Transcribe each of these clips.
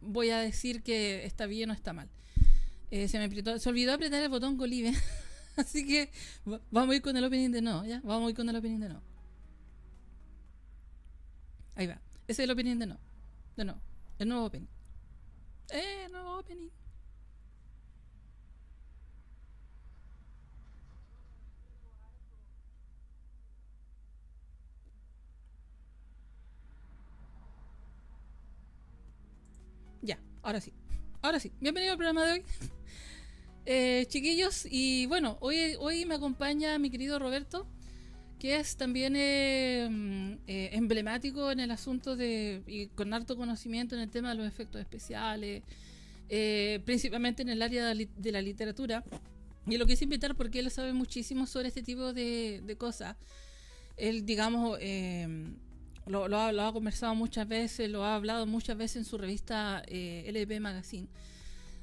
voy a decir que está bien o está mal. Eh, se me se olvidó apretar el botón Colive. Así que vamos a ir con el opening de no, Vamos a ir con el opening de no. Ahí va. Ese es el opening de no. De no. El nuevo opening. Eh, nuevo opening. Ahora sí. Ahora sí. Bienvenido al programa de hoy. Eh, chiquillos, y bueno, hoy, hoy me acompaña mi querido Roberto, que es también eh, mm, eh, emblemático en el asunto de, y con harto conocimiento en el tema de los efectos especiales, principalmente en el área de la, literatura. Y lo quise invitar porque él sabe muchísimo sobre este tipo de, de cosas. Él, digamos, lo, ha, conversado muchas veces, lo ha hablado muchas veces en su revista eh, LP Magazine.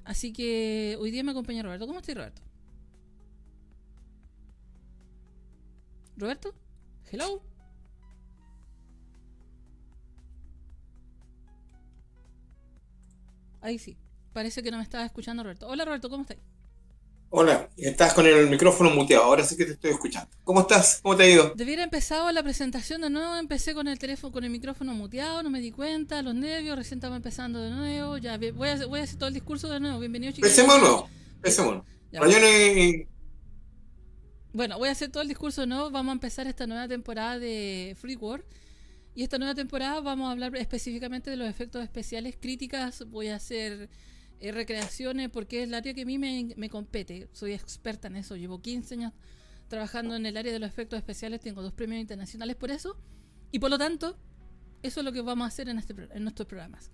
Así que hoy día me acompaña Roberto. ¿Cómo estás, Roberto? ¿Roberto? ¿Hello? Ahí sí. Parece que no me estaba escuchando, Roberto. Hola, Roberto, ¿cómo estás? Hola, estás con el micrófono muteado, ahora sí que te estoy escuchando. ¿Cómo estás? ¿Cómo te ha ido? Debiera empezado la presentación de nuevo, empecé con el teléfono, con el micrófono muteado, no me di cuenta, los nervios, recién estaba empezando de nuevo, ya voy a, hacer todo el discurso de nuevo, bienvenido chicos. Empecemos nuevo, Bueno, voy a hacer todo el discurso de nuevo, vamos a empezar esta nueva temporada de Free World. Y esta nueva temporada vamos a hablar específicamente de los efectos especiales críticas, voy a hacer recreaciones, porque es el área que a mí me, me, compete. Soy experta en eso. Llevo 15 años trabajando en el área de los efectos especiales. Tengo dos premios internacionales por eso. Y por lo tanto, eso es lo que vamos a hacer en, este, en nuestros programas.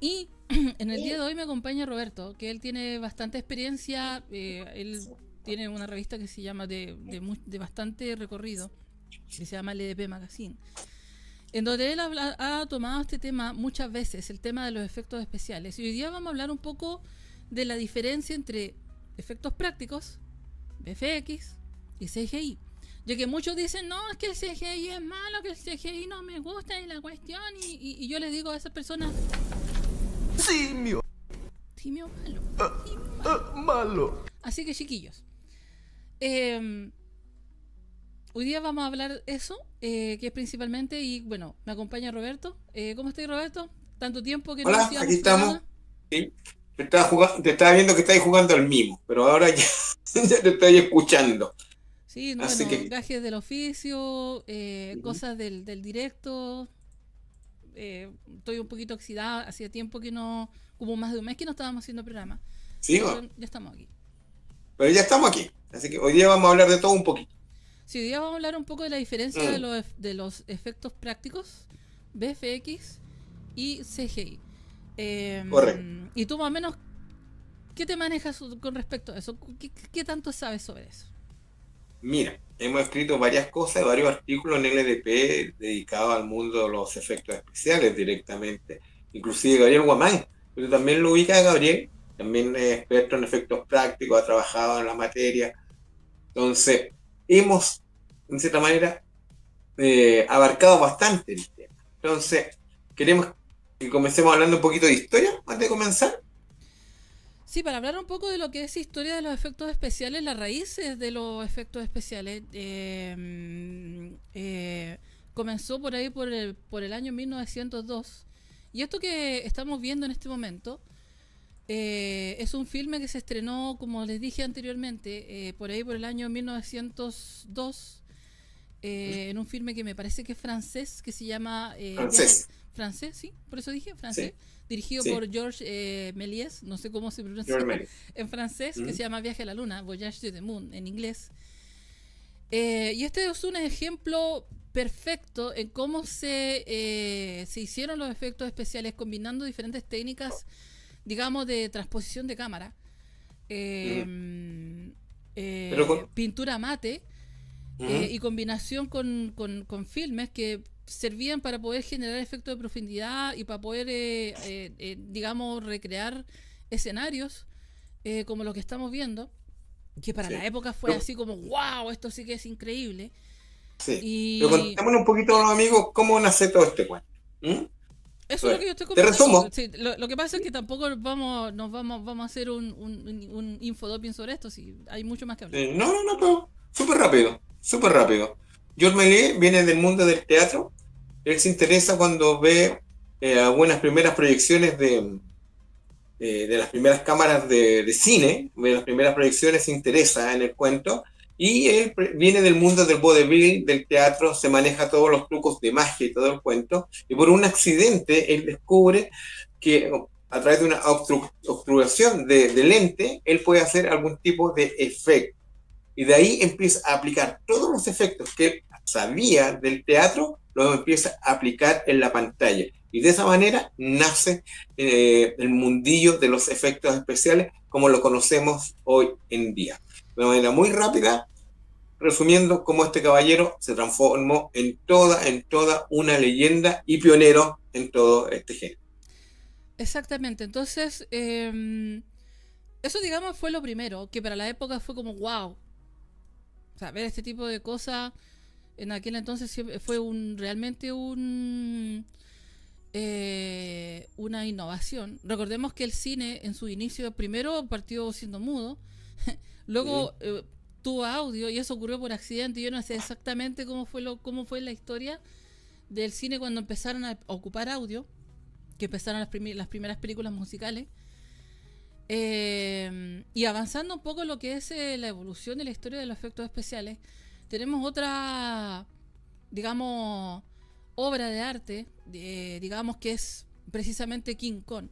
Y en el día de hoy me acompaña Roberto, que él tiene bastante experiencia. Eh, él tiene una revista que se llama de, de, de bastante recorrido, que se llama LDP Magazine en donde él ha tomado este tema muchas veces, el tema de los efectos especiales. Y hoy día vamos a hablar un poco de la diferencia entre efectos prácticos, BFX y CGI. Ya que muchos dicen, no, es que el CGI es malo, que el CGI no me gusta y la cuestión. Y, yo le digo a esas personas... Simio. Simio malo. Ah, simio ah, malo. malo. Así que chiquillos. Em, hoy día vamos a hablar eso, eh, que es principalmente, y bueno, me acompaña Roberto. Eh, ¿Cómo estás, Roberto? Tanto tiempo que no te estamos. Sí. Te estamos. te estaba, viendo que estáis jugando al mismo, pero ahora ya, te estoy escuchando. Sí, bueno, del oficio, eh, cosas del, directo. Eh, estoy un poquito oxidada, hacía tiempo que no, como más de un mes que no estábamos haciendo programa. Sí, ya estamos aquí. Pero ya estamos aquí. Así que hoy día vamos a hablar de todo un poquito. Si hoy día vamos a hablar un poco de la diferencia de mm. los, efectos prácticos, BFX y CGI. Em, Correcto. Y tú más o menos, ¿qué te manejas con respecto a eso? ¿Qué, tanto sabes sobre eso? Mira, hemos escrito varias cosas, varios artículos en LDP dedicados al mundo de los efectos especiales directamente. Inclusive Gabriel Guamán, pero también lo ubica Gabriel, también es experto en efectos prácticos, ha trabajado en la materia. Entonces, hemos, en cierta manera, eh, abarcado bastante el tema. Entonces, queremos que comencemos hablando un poquito de historia antes de comenzar. Sí, para hablar un poco de lo que es historia de los efectos especiales, las raíces de los efectos especiales. Eh, mm, eh, comenzó por ahí por el, por el año 1902. Y esto que estamos viendo en este momento eh, es un filme que se estrenó, como les dije anteriormente, eh, por ahí por el año 1902, eh, en un filme que me parece que es francés, que se llama... francés. Francés, sí, por eso dije francés. Dirigido por Georges Méliès, no sé cómo se pronuncia en francés, que se llama Viaje a la Luna, Voyage to the Moon, en inglés. y este es un ejemplo perfecto en cómo se, se hicieron los efectos especiales combinando diferentes técnicas digamos, de transposición de cámara, em, eh, pintura mate eh, y combinación con, filmes que servían para poder generar efectos de profundidad y para poder, eh, digamos, recrear escenarios como los que estamos viendo, que para la época fue así como, wow, esto sí que es increíble. Sí. Pero contémosle un poquito a los amigos cómo nace todo este cuento. Eso es lo que yo estoy comentando. Sí, lo, que pasa es que tampoco vamos, nos vamos, vamos a hacer un, un, un infodoping sobre esto, si hay mucho más que hablar. Eh, no, no, no, pero súper rápido, súper rápido. George Melé viene del mundo del teatro. Él se interesa cuando ve eh, algunas primeras proyecciones de, eh, de las primeras cámaras de, cine, de las primeras proyecciones, se interesa en el cuento y él viene del mundo del vodevil, del teatro, se maneja todos los trucos de magia y todo el cuento. Y por un accidente, él descubre que a través de una obstrucción de, lente, él puede hacer algún tipo de efecto. Y de ahí empieza a aplicar todos los efectos que sabía del teatro, los empieza a aplicar en la pantalla. Y de esa manera nace eh, el mundillo de los efectos especiales como lo conocemos hoy en día de una manera muy rápida, resumiendo cómo este caballero se transformó en toda, en toda una leyenda y pionero en todo este género. Exactamente, entonces em, eso digamos fue lo primero, que para la época fue como wow. O sea, ver este tipo de cosas en aquel entonces fue realmente un eh, una innovación. Recordemos que el cine en su inicio primero partió siendo mudo Luego eh, tuvo audio y eso ocurrió por accidente. Yo no sé exactamente cómo fue, cómo fue la historia del cine cuando empezaron a ocupar audio, que empezaron las, primeras películas musicales. Eh, y avanzando un poco lo que es eh, la evolución de la historia de los efectos especiales, tenemos otra, digamos, obra de arte, digamos, que es precisamente King Kong.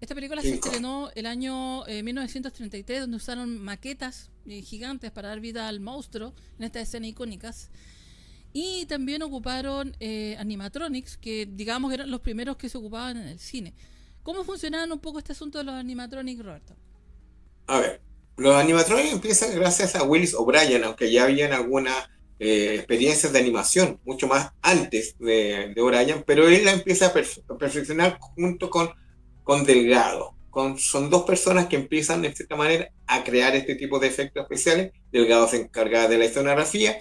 Esta película se estrenó el año 1933, eh, donde usaron maquetas eh, gigantes para dar vida al monstruo en estas escenas icónicas. Y también ocuparon eh, animatronics, que digamos eran los primeros que se ocupaban en el cine. ¿Cómo funcionaba un poco este asunto de los animatronics, Roberto? A ver, los animatronics empiezan gracias a Willis O'Brien, aunque ya habían algunas experiencias de animación, mucho más antes de, O'Brien, pero él la empieza a perfeccionar junto con con Delgado. son dos personas que empiezan de cierta manera a crear este tipo de efectos especiales. Delgado se encargaba de la escenografía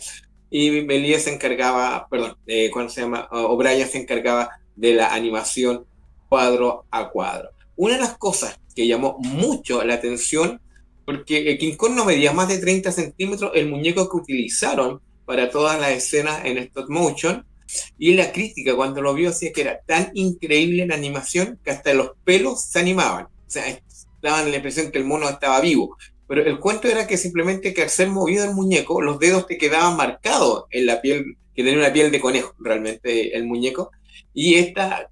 y Melía se encargaba, perdón, eh, se llama? O'Brien se encargaba de la animación cuadro a cuadro. Una de las cosas que llamó mucho la atención, porque el King no medía más de 30 centímetros, el muñeco que utilizaron para todas las escenas en stop motion, y la crítica cuando lo vio decía que era tan increíble la animación que hasta los pelos se animaban. O sea, daban la impresión que el mono estaba vivo. Pero el cuento era que simplemente que al ser movido el muñeco, los dedos te quedaban marcados en la piel, que tenía una piel de conejo realmente el muñeco. Y estas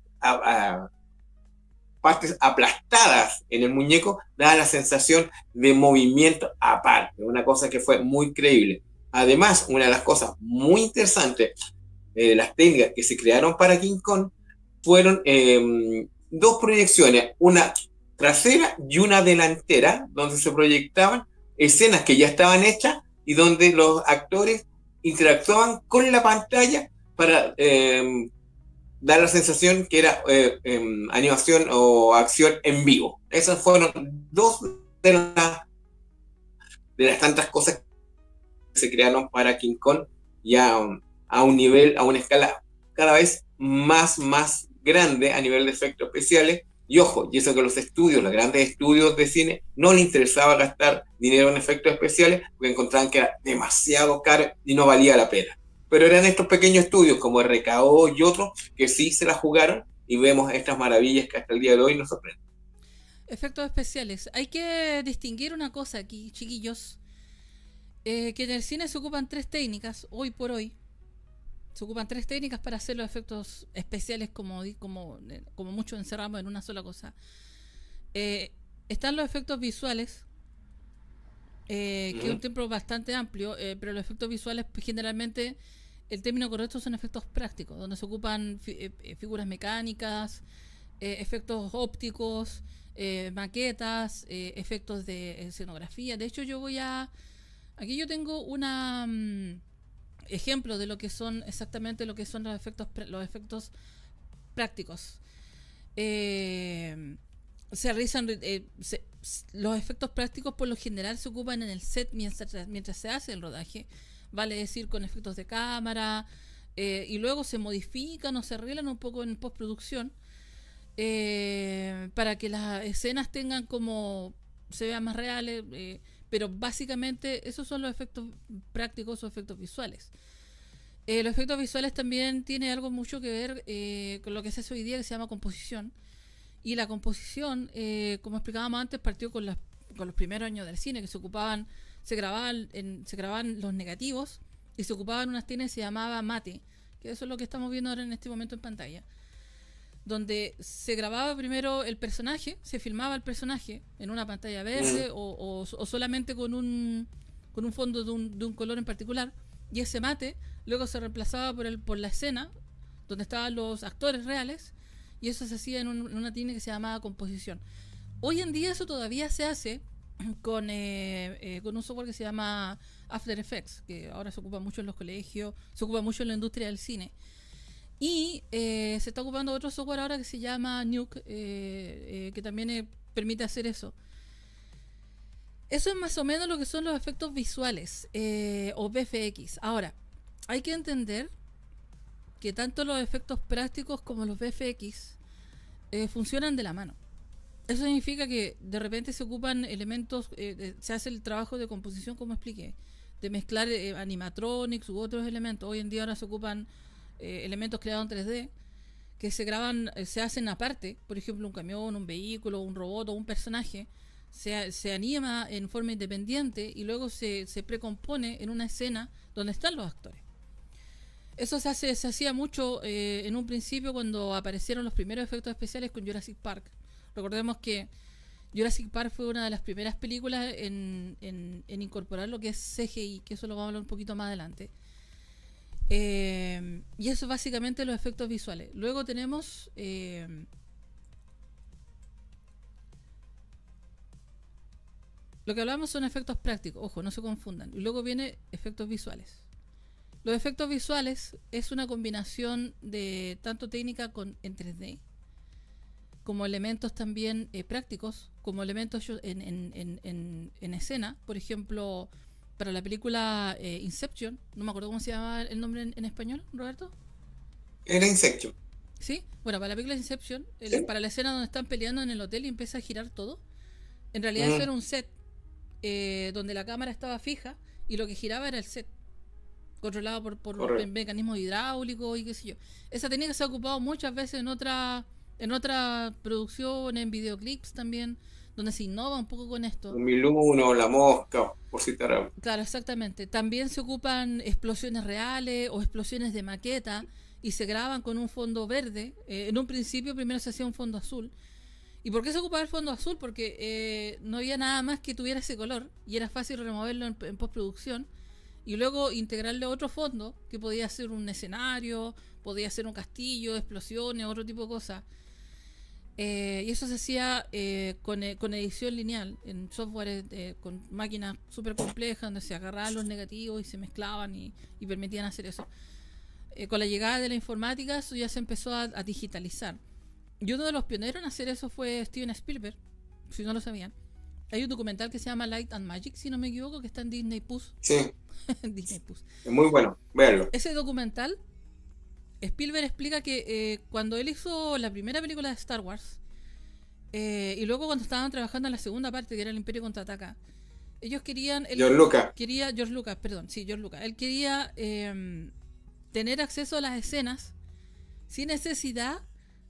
partes aplastadas en el muñeco daban la sensación de movimiento aparte, una cosa que fue muy creíble. Además, una de las cosas muy interesantes eh, las técnicas que se crearon para King Kong fueron em, dos proyecciones, una trasera y una delantera, donde se proyectaban escenas que ya estaban hechas y donde los actores interactuaban con la pantalla para em, dar la sensación que era eh, em, animación o acción en vivo. Esas fueron dos de, las tantas cosas que se crearon para King Kong. Ya um, a un nivel, a una escala cada vez más, más grande a nivel de efectos especiales. Y ojo, y eso que los estudios, los grandes estudios de cine, no les interesaba gastar dinero en efectos especiales porque encontraban que era demasiado caro y no valía la pena. Pero eran estos pequeños estudios como RKO y otros que sí se la jugaron y vemos estas maravillas que hasta el día de hoy nos sorprenden. Efectos especiales. Hay que distinguir una cosa aquí, chiquillos, eh, que en el cine se ocupan tres técnicas hoy por hoy, se ocupan tres técnicas para hacer los efectos especiales como, como, eh, como mucho encerramos en una sola cosa. Eh, están los efectos visuales, eh, que es un tiempo bastante amplio, pero los efectos visuales generalmente el término correcto son efectos prácticos, donde se ocupan figuras mecánicas, efectos ópticos, maquetas, efectos de escenografía. De hecho, yo voy a... Aquí yo tengo una... Mm, ejemplo de lo que son exactamente lo que son los efectos, los efectos prácticos. Eh, se realizan eh, los efectos prácticos por lo general se ocupan en el set mientras, mientras se hace el rodaje, vale decir con efectos de cámara eh, y luego se modifican o se arreglan un poco en postproducción eh, para que las escenas tengan como se vean más reales pero básicamente esos son los efectos prácticos o efectos visuales. Eh, los efectos visuales también tiene algo mucho que ver eh, con lo que se hace hoy día que se llama composición. Y la composición, eh, como explicábamos antes, partió con, con los primeros años del cine, que se ocupaban, se grababan, se grababan los negativos y se ocupaban unas tiendas que se llamaba mate, que eso es lo que estamos viendo ahora en este momento en pantalla donde se grababa primero el personaje, se filmaba el personaje en una pantalla verde mm. o, o, solamente con un, con un fondo de un, de un, color en particular, y ese mate luego se reemplazaba por, el, por la escena donde estaban los actores reales, y eso se hacía en, una tienda que se llamaba composición. Hoy en día eso todavía se hace con, eh, eh, con un software que se llama After Effects, que ahora se ocupa mucho en los colegios, se ocupa mucho en la industria del cine. Y eh, se está ocupando otro software ahora que se llama Nuke, eh, eh, que también permite hacer eso. Eso es más o menos lo que son los efectos visuales o BFX. Ahora, hay que entender que tanto los efectos prácticos como los BFX funcionan de la mano. Eso significa que de repente se ocupan elementos, se hace el trabajo de composición, como expliqué, de mezclar animatronics u otros elementos. Hoy en día ahora se ocupan eh, elementos creados en 3D que se graban, eh, se hacen aparte, por ejemplo, un camión, un vehículo, un robot o un personaje, se, se anima en forma independiente y luego se, precompone en una escena donde están los actores. Eso se, se hacía mucho eh, en un principio cuando aparecieron los primeros efectos especiales con Jurassic Park. Recordemos que Jurassic Park fue una de las primeras películas en incorporar lo que es CGI, que eso lo vamos a hablar un poquito más adelante. Eh, y eso es básicamente los efectos visuales. Luego tenemos... Eh, lo que hablamos son efectos prácticos, ojo, no se confundan. Y luego viene efectos visuales. Los efectos visuales es una combinación de tanto técnica en 3D, como elementos también eh, prácticos, como elementos en, en escena. Por ejemplo, para la película eh, Inception, no me acuerdo cómo se llamaba el nombre en, español, Roberto. Era Inception. Sí, bueno, para la película Inception, para la escena donde están peleando en el hotel y empieza a girar todo, en realidad mm. eso era un set eh, donde la cámara estaba fija y lo que giraba era el set, controlado por, por mecanismos hidráulicos y qué sé yo. Esa tenía se ha ocupado muchas veces en otra en otra producción, en videoclips también donde se innova un poco con esto. Un la mosca, por citar Claro, exactamente. También se ocupan explosiones reales o explosiones de maqueta y se graban con un fondo verde. Eh, en un principio primero se hacía un fondo azul. ¿Y por qué se ocupaba el fondo azul? Porque eh, no había nada más que tuviera ese color y era fácil removerlo en, en, postproducción y luego integrarle otro fondo que podía ser un escenario, podía ser un castillo, explosiones, otro tipo de cosas. Eh, y eso se hacía eh, con, eh, con, edición lineal, en software con máquinas súper complejas, donde se agarraban los negativos y se mezclaban y, permitían hacer eso. con la llegada de la informática, eso ya se empezó a, digitalizar. Y uno de los pioneros en hacer eso fue Steven Spielberg, si no lo sabían. Hay un documental que se llama Light and Magic, si no me equivoco, que está en Disney Plus. Sí. Disney Plus. Es muy bueno, verlo Ese documental Spielberg explica que eh, cuando él hizo la primera película de Star Wars, eh, y luego cuando estaban trabajando en la segunda parte, que era el Imperio contraataca, ellos querían. George Lucas. Quería, George Lucas, perdón, sí, George Lucas. Él quería em, tener acceso a las escenas sin necesidad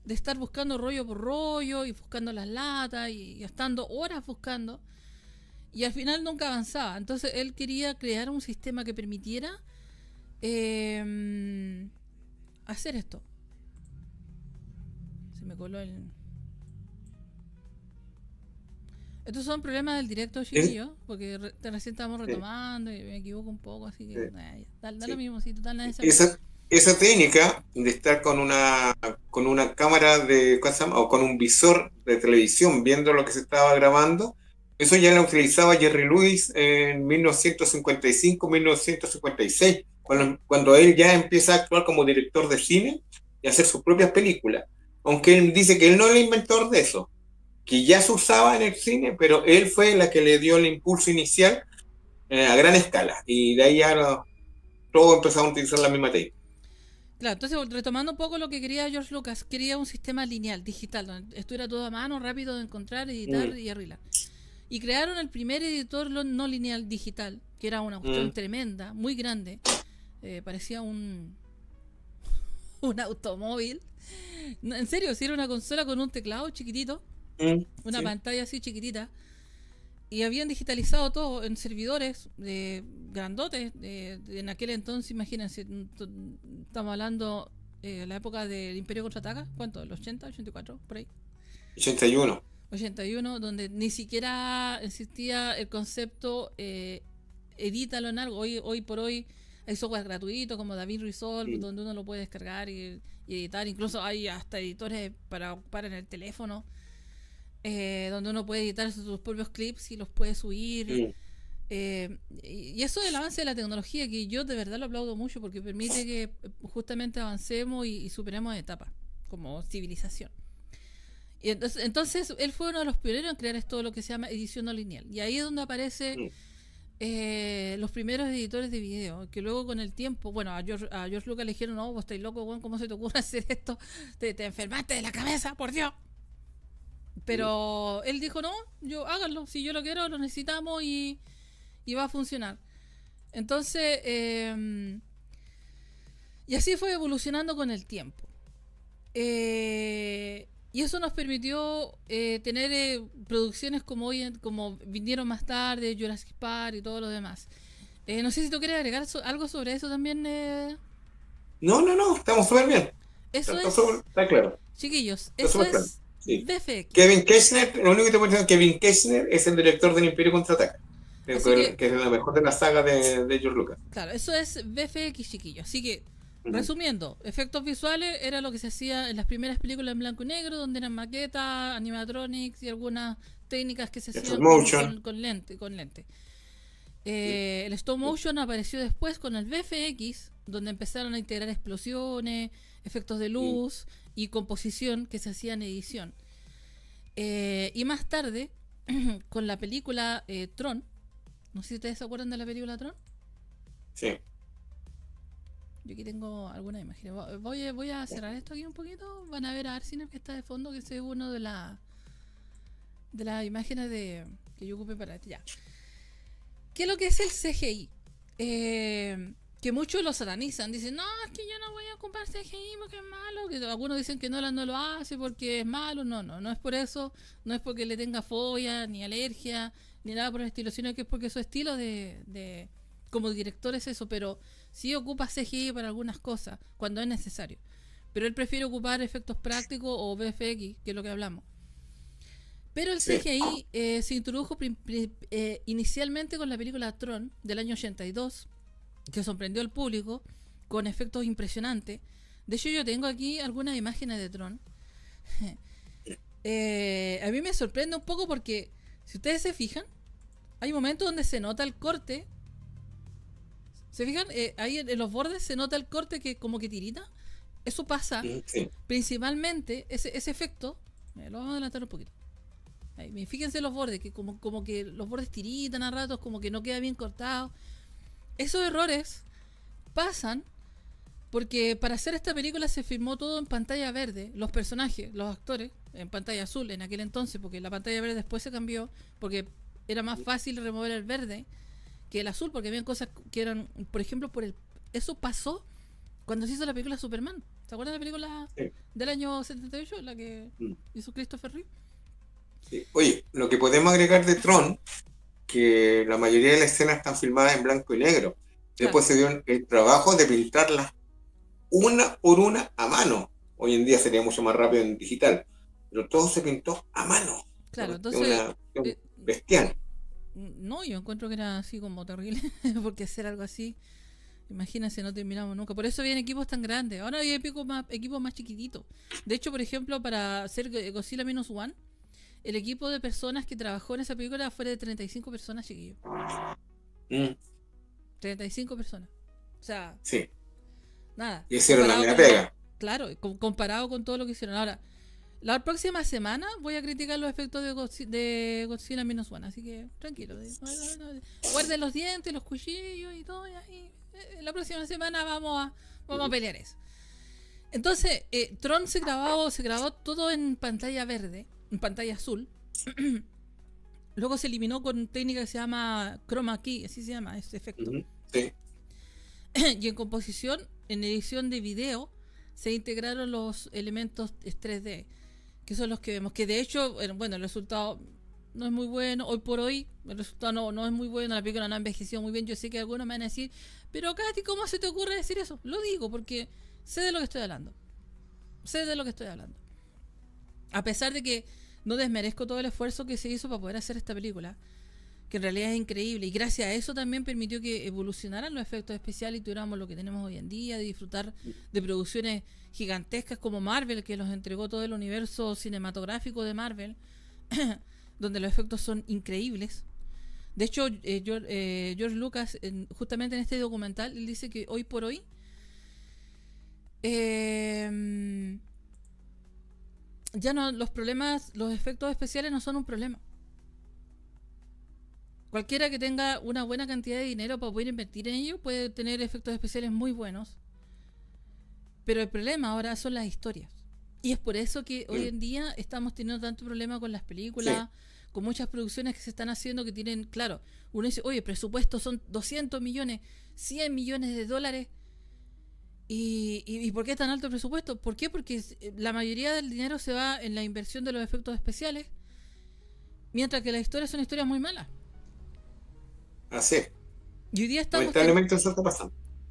de estar buscando rollo por rollo y buscando las latas y, estando horas buscando. Y al final nunca avanzaba. Entonces él quería crear un sistema que permitiera. Em, hacer esto. Se me coló el... Estos son problemas del directo, ¿Eh? yo? porque recién estábamos retomando y me equivoco un poco, así que da, lo mismo, si total esa, esa técnica de estar con una, con una cámara de, se llama? o con un visor de televisión viendo lo que se estaba grabando, eso ya lo utilizaba Jerry Lewis en 1955-1956 cuando, él ya empieza a actuar como director de cine y hacer sus propias películas. Aunque él dice que él no es el inventor de eso, que ya se usaba en el cine, pero él fue la que le dio el impulso inicial eh, a gran escala. Y de ahí ya ...todo empezaron a utilizar la misma técnica. Claro, entonces retomando un poco lo que quería George Lucas, quería un sistema lineal, digital, donde estuviera todo a mano, rápido de encontrar, editar mm. y arreglar. Y crearon el primer editor no lineal digital, que era una cuestión mm. tremenda, muy grande, eh, parecía un, un automóvil. en serio, si era una consola con un teclado chiquitito, mm, una pantalla así chiquitita, y habían digitalizado todo en servidores de grandotes. De, en aquel entonces, imagínense, estamos hablando eh, la época del Imperio Contraataca, ¿cuánto? ¿El 80, 84, por ahí? 81. 81, donde ni siquiera existía el concepto eh, edítalo en algo. Hoy, hoy por hoy hay software gratuito como David Resolve, donde uno lo puede descargar y, editar. Incluso hay hasta editores para ocupar en el teléfono, eh, donde uno puede editar sus propios clips y los puede subir. Eh, y eso del avance de la tecnología, que yo de verdad lo aplaudo mucho porque permite que justamente avancemos y, superemos etapas como civilización. Y entonces, entonces, él fue uno de los pioneros en crear esto, lo que se llama edición no lineal. Y ahí es donde aparece eh, los primeros editores de video, que luego con el tiempo, bueno, a George, Lucas le dijeron, no, vos estáis loco, ¿cómo se te ocurre hacer esto? Te, te enfermaste de la cabeza, por Dios. Pero él dijo, no, yo háganlo, si yo lo quiero, lo necesitamos y, y va a funcionar. Entonces, em, y así fue evolucionando con el tiempo. Eh, y eso nos permitió eh, tener eh, producciones como hoy, como vinieron más tarde, Jurassic Park y todo lo demás. Eh, no sé si tú quieres agregar algo sobre eso también. No, no, no, estamos súper bien. Eso está, es... claro. Chiquillos, eso es... Claro. Kevin Kessner, lo único que te puedo decir es que Kevin Kessner es el director del Imperio Contraataca. Que, que, es la mejor de la saga de, de George Lucas. Claro, eso es BFX, chiquillos. Así que Resumiendo, efectos visuales era lo que se hacía en las primeras películas en blanco y negro, donde eran maquetas, animatronics y algunas técnicas que se hacían con, lente. Eh, el stop motion apareció después con el BFX donde empezaron a integrar explosiones, efectos de luz y composición que se hacían en edición. Eh, y más tarde, con la película eh, Tron, no sé si ustedes se acuerdan de la película Tron. Sí. Yo aquí tengo algunas imágenes. Voy, a cerrar esto aquí un poquito. Van a ver a Arsinef que está de fondo, que es uno de las... de las imágenes de, que yo ocupé para ti. Ya. ¿Qué es lo que es el CGI? Eh, que muchos lo satanizan. Dicen, no, es que yo no voy a ocupar CGI porque es malo. Que algunos dicen que Nolan no lo hace porque es malo. No, no, no es por eso. No es porque le tenga fobia, ni alergia, ni nada por el estilo, sino que es porque su estilo de, de como director es eso. Pero Sí ocupa CGI para algunas cosas, cuando es necesario. Pero él prefiere ocupar efectos prácticos o VFX, que es lo que hablamos. Pero el CGI eh, se introdujo eh, inicialmente con la película Tron del año 82, que sorprendió al público con efectos impresionantes. De hecho, yo tengo aquí algunas imágenes de Tron. Eh, a mí me sorprende un poco porque, si ustedes se fijan, hay momentos donde se nota el corte ¿Se fijan? Eh, ahí en, los bordes se nota el corte que como que tirita. Eso pasa principalmente, ese, efecto, lo vamos a adelantar un poquito. Ahí, fíjense los bordes, que como, como que los bordes tiritan a ratos, como que no queda bien cortado. Esos errores pasan porque para hacer esta película se filmó todo en pantalla verde, los personajes, los actores, en pantalla azul en aquel entonces, porque la pantalla verde después se cambió, porque era más fácil remover el verde que el azul, porque habían cosas que eran, por ejemplo, por el eso pasó cuando se hizo la película Superman. ¿Se acuerdan de la película del año 78, la que mm. hizo Christopher Reeve? Oye, lo que podemos agregar de Tron, que la mayoría de las escenas están filmadas en blanco y negro. Después se dio el trabajo de pintarlas una por una a mano. Hoy en día sería mucho más rápido en digital, pero todo se pintó a mano. Claro, entonces. Una, eh, bestial. No, yo encuentro que era así como terrible, porque hacer algo así, imagínense, no terminamos nunca. Por eso habían equipos tan grandes. Ahora hay equipos más, equipos más chiquititos. De hecho, por ejemplo, para hacer Godzilla Minus One, el equipo de personas que trabajó en esa película fue de 35 personas, chiquillos. 35 mm. personas. O sea, sí. nada. Y hicieron la pega. Claro, comparado con todo lo que hicieron. Ahora, la próxima semana voy a criticar los efectos de Godzilla, de Godzilla así que tranquilo. Guarden los dientes, los cuchillos y todo. Eh, la próxima semana vamos a, vamos a pelear eso. Entonces, eh, Tron se grabó, se grabó todo en pantalla verde, en pantalla azul. Luego se eliminó con técnica que se llama chroma key, así se llama ese efecto. Sí. y en composición, en edición de video, se integraron los elementos 3D que son los que vemos, que de hecho, eh, bueno, el resultado no es muy bueno, hoy por hoy el resultado no, no es muy bueno, la película no ha envejecido muy bien, yo sé que algunos me van a decir, pero Katy, ¿cómo se te ocurre decir eso? Lo digo porque sé de lo que estoy hablando, sé de lo que estoy hablando. A pesar de que no desmerezco todo el esfuerzo que se hizo para poder hacer esta película, que en realidad es increíble. Y gracias a eso también permitió que evolucionaran los efectos especiales y tuviéramos lo que tenemos hoy en día, de disfrutar de producciones gigantescas como Marvel, que nos entregó todo el universo cinematográfico de Marvel, donde los efectos son increíbles. De hecho, eh, eh, George, Lucas, justamente en este documental, dice que hoy por hoy... Em, ya no, los problemas, los efectos especiales no son un problema cualquiera que tenga una buena cantidad de dinero para poder invertir en ello puede tener efectos especiales muy buenos. Pero el problema ahora son las historias. Y es por eso que hoy en día estamos teniendo tanto problema con las películas, con muchas producciones que se están haciendo que tienen, claro, uno dice, oye, presupuesto son 200 millones, 100 millones de dólares. ¿Y, y, por qué es tan alto el presupuesto? ¿Por qué? Porque eh, la mayoría del dinero se va en la inversión de los efectos especiales, mientras que las historias son historias muy malas. Así Y hoy día estamos. está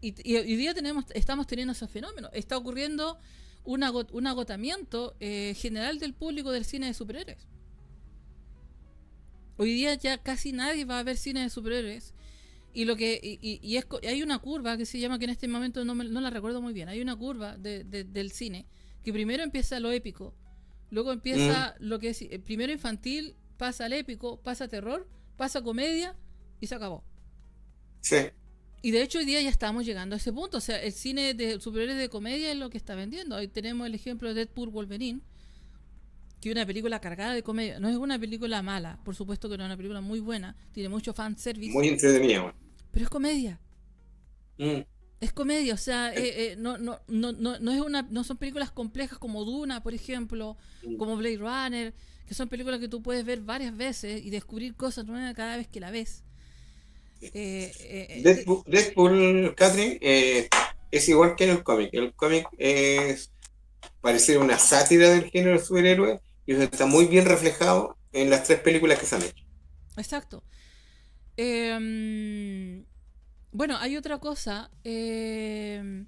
Y, hoy día tenemos, estamos teniendo ese fenómeno. Está ocurriendo un, agotamiento eh, general del público del cine de superhéroes. Hoy día ya casi nadie va a ver cine de superhéroes. Y lo que y, es, hay una curva que se llama, que en este momento no, la recuerdo muy bien, hay una curva del cine que primero empieza lo épico, luego empieza mm. lo que es, eh, primero infantil, pasa al épico, pasa terror, pasa comedia, y se acabó. Sí. Y de hecho hoy día ya estamos llegando a ese punto. O sea, el cine de superhéroes de comedia es lo que está vendiendo. Hoy tenemos el ejemplo de Deadpool Wolverine, que es una película cargada de comedia. No es una película mala, por supuesto que no es una película muy buena. Tiene mucho fanservice. Muy entretenida. Pero es comedia. Mm. Es comedia, o sea, eh, eh, no, no, no, no, es una, no son películas complejas como Duna, por ejemplo, mm. como Blade Runner, que son películas que tú puedes ver varias veces y descubrir cosas nuevas cada vez que la ves. Eh, eh, Deadpool, eh, Catherine, es igual que en el cómic. El cómic es parecer una sátira del género del superhéroe y está muy bien reflejado en las tres películas que se han hecho. Exacto. Em, bueno, hay otra cosa. Em,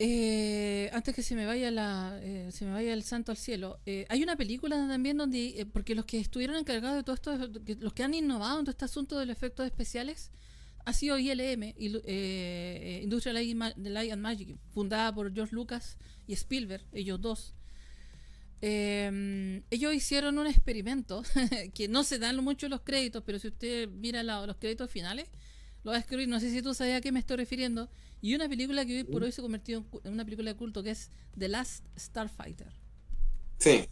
eh, antes que se me vaya la, eh, me vaya el santo al cielo, eh, hay una película también donde, eh, porque los que estuvieron encargados de todo esto, los que han innovado en todo este asunto de los efectos especiales, ha sido ILM, Industrial Light and Magic, fundada por George Lucas y Spielberg, ellos dos. ellos hicieron un experimento que no se dan mucho los créditos, pero si usted mira los créditos finales, lo va a escribir. No sé si tú sabes a qué me estoy refiriendo y una película que hoy por hoy se convirtió en una película de culto, que es The Last Starfighter. Sí.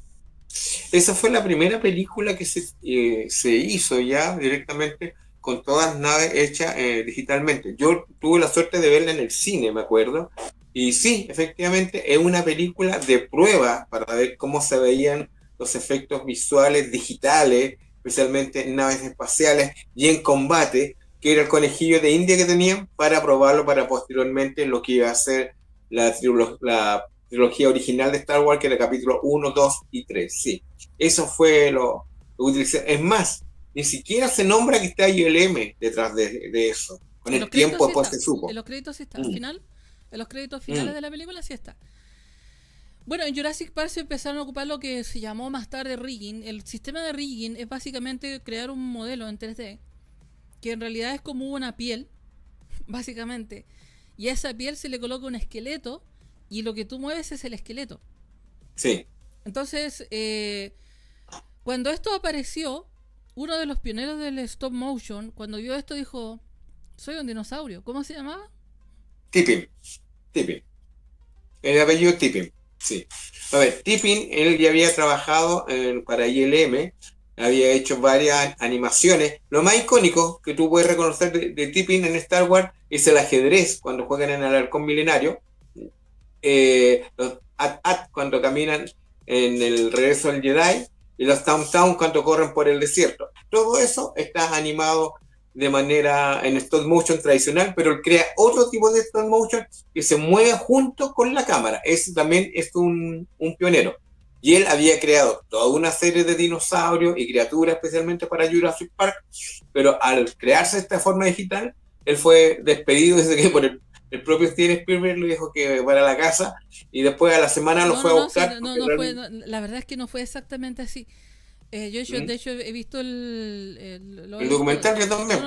Esa fue la primera película que se, eh, hizo ya directamente con todas las naves hechas eh, digitalmente. Yo tuve la suerte de verla en el cine, me acuerdo. Y sí, efectivamente es una película de prueba para ver cómo se veían los efectos visuales digitales, especialmente en naves espaciales y en combate que era el conejillo de India que tenían, para probarlo para posteriormente lo que iba a ser la, trilogía original de Star Wars, que era capítulo 1, 2 y 3. Sí, eso fue lo, que utilicé. Es más, ni siquiera se nombra que está M detrás de, eso. Con el tiempo después pues, se supo. En los créditos al mm. final, en los créditos finales mm. de la película sí está. Bueno, en Jurassic Park se empezaron a ocupar lo que se llamó más tarde rigging. El sistema de rigging es básicamente crear un modelo en 3D que en realidad es como una piel, básicamente, y a esa piel se le coloca un esqueleto y lo que tú mueves es el esqueleto. Sí. Entonces, eh, cuando esto apareció, uno de los pioneros del stop motion, cuando vio esto, dijo, soy un dinosaurio. ¿Cómo se llamaba? Tipping. Tipping. El apellido Tipping. Sí. A ver, Tipping, él ya había trabajado para ILM, había hecho varias animaciones. Lo más icónico que tú puedes reconocer de, Tipping en Star Wars es el ajedrez cuando juegan en el halcón milenario. Eh, los At-At cuando caminan en el regreso del Jedi y los Town Town cuando corren por el desierto. Todo eso está animado de manera en stop motion tradicional, pero crea otro tipo de stop motion que se mueve junto con la cámara. Ese también es un pionero. Y él había creado toda una serie de dinosaurios y criaturas especialmente para Jurassic Park, pero al crearse esta forma digital, él fue despedido desde que por el, propio Steven Spielberg le dijo que fuera a la casa y después a la semana lo fue a buscar. No, no, la verdad es que no fue exactamente así. Eh, yo, ¿Mm? de hecho, he visto el... documental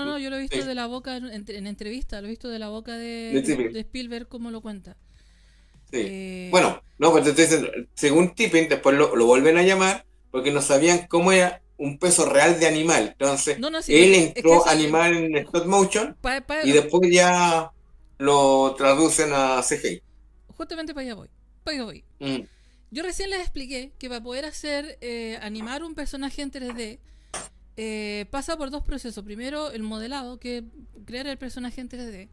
No, yo lo he visto de la boca, en, entrevista, lo he visto de la boca de, de Spielberg, como lo cuenta. Eh, bueno, no, pero pues te estoy según Tipping, después lo, vuelven a llamar porque no sabían cómo era un peso real de animal. Entonces, él entró animal en stop motion y después ya lo traducen a CGI. Justamente para allá voy. Mm. Yo recién les expliqué que para poder hacer eh, animar un personaje en 3D eh, pasa por dos procesos. Primero, el modelado, que crear el personaje en 3D.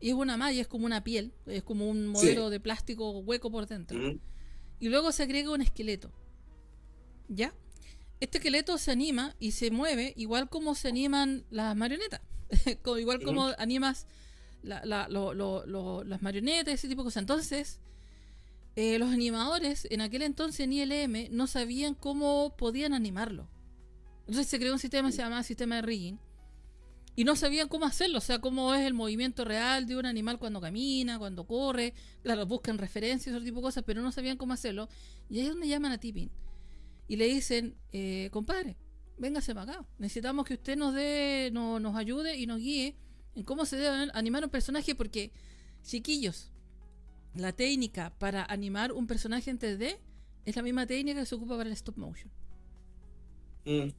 Y es una malla, es como una piel, es como un modelo de plástico hueco por dentro. Y luego se agrega un esqueleto. ¿Ya? Este esqueleto se anima y se mueve igual como se animan las marionetas. igual como animas las marionetas, ese tipo de cosas. Entonces, eh, los animadores en aquel entonces en ILM no sabían cómo podían animarlo. Entonces se creó un sistema que se llamaba sistema de rigging, y no sabían cómo hacerlo, o sea, cómo es el movimiento real de un animal cuando camina, cuando corre, claro, buscan referencias, ese tipo de cosas, pero no sabían cómo hacerlo. Y ahí es donde llaman a Tipping y le dicen, eh, compadre, véngase para acá, necesitamos que usted nos dé, nos ayude y nos guíe en cómo se debe animar un personaje, porque, chiquillos, la técnica para animar un personaje en 3D es la misma técnica que se ocupa para el stop motion. Mm,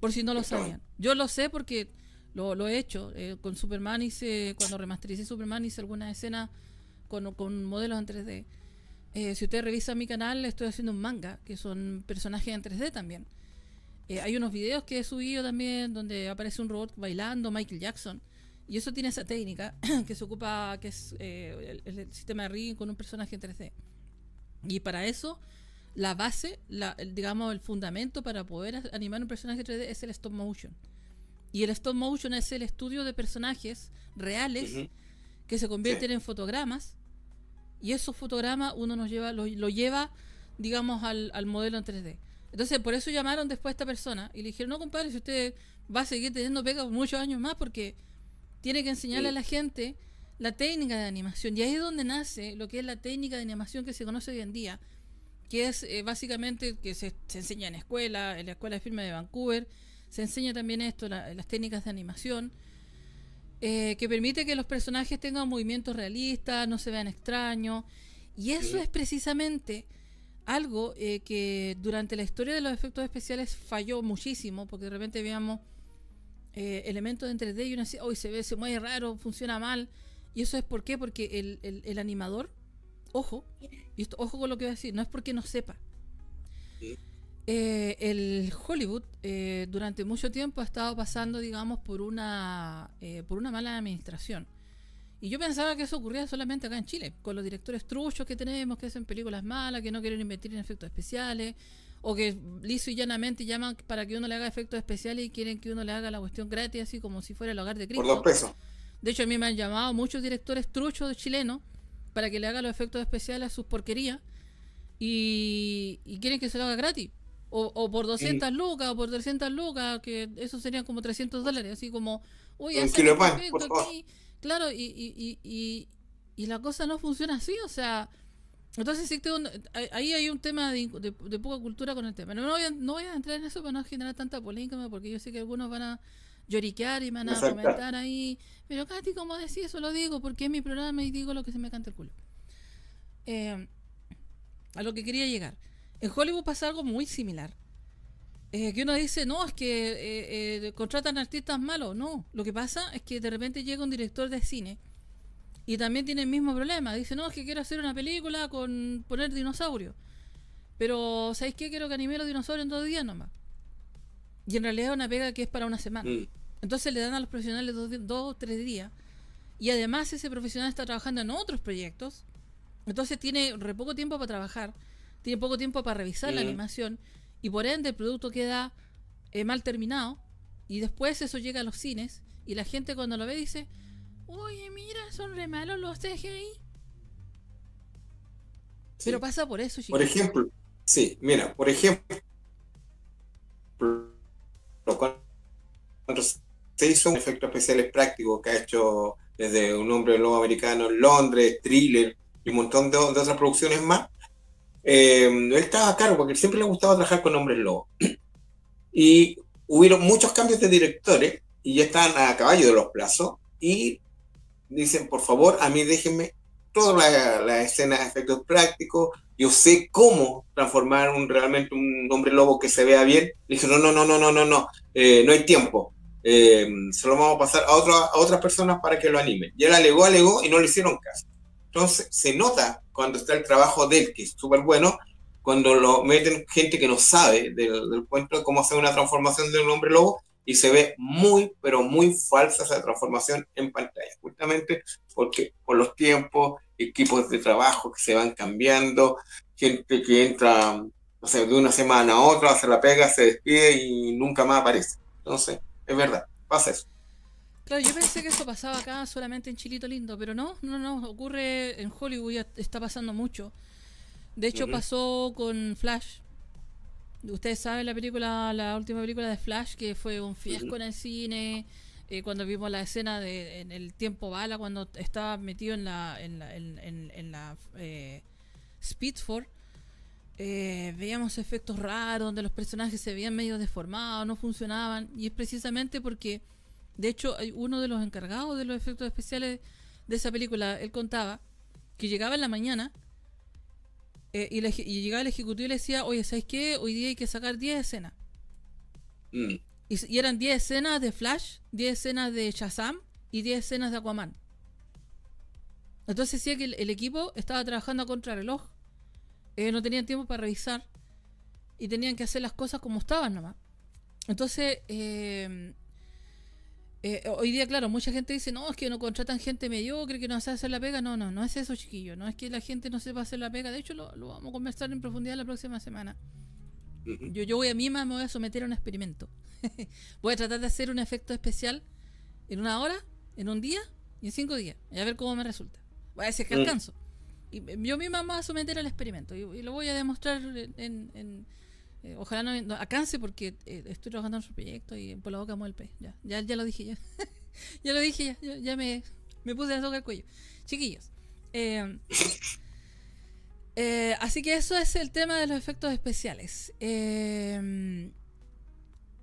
Por si no lo sabían. Yo lo sé porque lo, he hecho eh, con Superman hice cuando remastericé Superman hice algunas escenas con, modelos en 3D eh, si usted revisa mi canal estoy haciendo un manga que son personajes en 3D también eh, hay unos videos que he subido también donde aparece un robot bailando Michael Jackson y eso tiene esa técnica que se ocupa que es el, sistema de rigging con un personaje en 3D y para eso la base, digamos el fundamento para poder animar un personaje 3D es el stop motion y el stop motion es el estudio de personajes reales que se convierten en fotogramas. Y esos fotogramas uno nos lleva, lo, lleva, digamos, al, modelo en 3D. Entonces, por eso llamaron después a esta persona y le dijeron, no, compadre, si usted va a seguir teniendo pega muchos años más porque tiene que enseñarle a la gente la técnica de animación. Y ahí es donde nace lo que es la técnica de animación que se conoce hoy en día, que es eh, básicamente que se, enseña en escuela, en la Escuela de firma de Vancouver, se enseña también esto, las técnicas de animación, eh, que permite que los personajes tengan movimientos realistas, no se vean extraños. Y eso es precisamente algo eh, que durante la historia de los efectos especiales falló muchísimo, porque de repente veíamos eh, elementos de 3D y uno decía, hoy se ve, se mueve raro, funciona mal. Y eso es por qué, porque el, animador, ojo, y esto, ojo con lo que voy a decir, no es porque no sepa. Sí eh, el Hollywood eh, durante mucho tiempo ha estado pasando, digamos, por una, eh, por una mala administración. Y yo pensaba que eso ocurría solamente acá en Chile, con los directores truchos que tenemos, que hacen películas malas, que no quieren invertir en efectos especiales, o que liso y llanamente llaman para que uno le haga efectos especiales y quieren que uno le haga la cuestión gratis, así como si fuera el hogar de Cristo. Por De hecho, a mí me han llamado muchos directores truchos chilenos para que le haga los efectos especiales a sus porquerías y quieren que se lo haga gratis o, por 200 lucas, o por 300 lucas, que eso serían como 300 dólares, así como, uy, un Claro, y, y, la cosa no funciona así, o sea, entonces existe ahí hay un tema de, poca cultura con el tema. No, voy a, entrar en eso para no generar tanta polémica, porque yo sé que algunos van a lloriquear y van a comentar ahí. Pero casi como decía, eso lo digo porque es mi programa y digo lo que se me canta el culo. Eh, a lo que quería llegar. En Hollywood pasa algo muy similar. Eh, que uno dice, no, es que eh, eh, contratan artistas malos. No, lo que pasa es que de repente llega un director de cine y también tiene el mismo problema. Dice, no, es que quiero hacer una película con poner dinosaurios. Pero, ¿sabéis qué? Quiero que anime los dinosaurios en dos días nomás. Y en realidad es una pega que es para una semana. Mm. Entonces le dan a los profesionales dos, o tres días. Y además ese profesional está trabajando en otros proyectos. Entonces tiene re poco tiempo para trabajar tiene poco tiempo para revisar la animación y por ende el producto queda eh, mal terminado y después eso llega a los cines y la gente cuando lo ve dice, oye mira, son re malos los CGI. Pero pasa por eso, Por ejemplo, sí, mira, por ejemplo, se hizo un efecto especiales práctico que ha hecho desde un hombre nuevo americano en Londres, Thriller y un montón de otras producciones más eh, él estaba a cargo porque siempre le gustaba trabajar con hombres lobos. Y hubieron muchos cambios de directores y ya están a caballo de los plazos y dicen, por favor, a mí déjenme todas las escenas de efectos prácticos, yo sé cómo transformar un, realmente un hombre lobo que se vea bien. Le dije, no, no, no, no, no, no, no, eh, no hay tiempo. Eh, se lo vamos a pasar a, otra a otras personas para que lo animen. Y él alegó, alegó y no le hicieron caso. Entonces se nota cuando está el trabajo del que es súper bueno, cuando lo meten gente que no sabe del, cuento de cómo hacer una transformación del un hombre lobo y se ve muy, pero muy falsa esa transformación en pantalla, justamente porque por los tiempos, equipos de trabajo que se van cambiando, gente que entra de una semana a otra, se la pega, se despide y nunca más aparece. Entonces, es verdad, pasa eso. Claro, yo pensé que eso pasaba acá solamente en Chilito Lindo, pero no, no, no, ocurre en Hollywood, está pasando mucho. De hecho, pasó con Flash. Ustedes saben la película, la última película de Flash, que fue un fiasco en el cine, eh, cuando vimos la escena de en el tiempo bala, cuando estaba metido en la, en la, en, eh, eh, veíamos efectos raros donde los personajes se veían medio deformados, no funcionaban, y es precisamente porque de hecho, uno de los encargados de los efectos especiales de esa película, él contaba que llegaba en la mañana eh, y, llegaba el ejecutivo y le decía, oye, ¿sabes qué? Hoy día hay que sacar 10 escenas. Mm. Y, eran 10 escenas de Flash, 10 escenas de Shazam y 10 escenas de Aquaman. Entonces decía que el, equipo estaba trabajando a contrarreloj. Eh, no tenían tiempo para revisar y tenían que hacer las cosas como estaban nomás. Entonces, eh, eh, hoy día, claro, mucha gente dice, no, es que no contratan gente mediocre, que no sabe hacer la pega. No, no, no es eso, chiquillo. No es que la gente no sepa hacer la pega. De hecho, lo, vamos a conversar en profundidad la próxima semana. Yo, yo voy a mí misma, me voy a someter a un experimento. voy a tratar de hacer un efecto especial en una hora, en un día y en cinco días. Y a ver cómo me resulta. Voy a decir que mm. alcanzo. Y yo misma me voy a someter al experimento. Y, lo voy a demostrar en eh, ojalá no, alcance porque eh, estoy trabajando en su proyecto y por la boca mueve el pez. Ya, ya, lo dije, ya. ya lo dije, ya, ya, me, me, puse la soga al cuello. Chiquillos. Em, eh, así que eso es el tema de los efectos especiales. Em,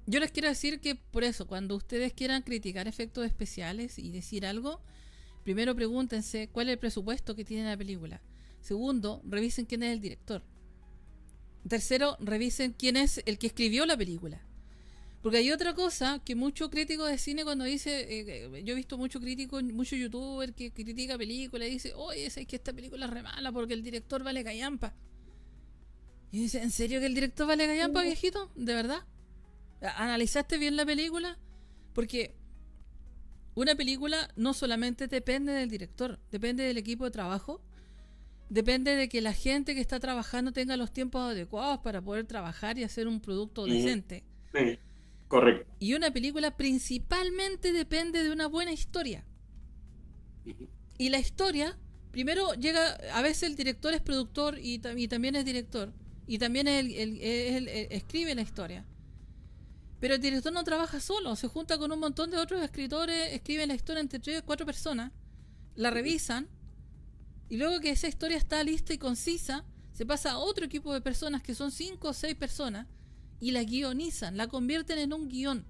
yo les quiero decir que por eso, cuando ustedes quieran criticar efectos especiales y decir algo, primero pregúntense cuál es el presupuesto que tiene la película. Segundo, revisen quién es el director. Tercero, revisen quién es el que escribió la película. Porque hay otra cosa que muchos críticos de cine cuando dice, eh, eh, yo he visto muchos críticos, muchos youtubers que critica películas y dice, oye, es que esta película es re mala porque el director vale gallampa. Y dice, ¿en serio que el director vale gallampa, uh. viejito? ¿De verdad? ¿Analizaste bien la película? Porque una película no solamente depende del director, depende del equipo de trabajo depende de que la gente que está trabajando tenga los tiempos adecuados para poder trabajar y hacer un producto decente. correcto. Y una película principalmente depende de una buena historia. Y la historia, primero llega, a veces el director es productor y, también es director, y también es el eh, escribe la historia. Pero el director no trabaja solo, se junta con un montón de otros escritores, escriben la historia entre tres o cuatro personas, la revisan y luego que esa historia está lista y concisa, se pasa a otro equipo de personas que son cinco o seis personas y la guionizan, la convierten en un guión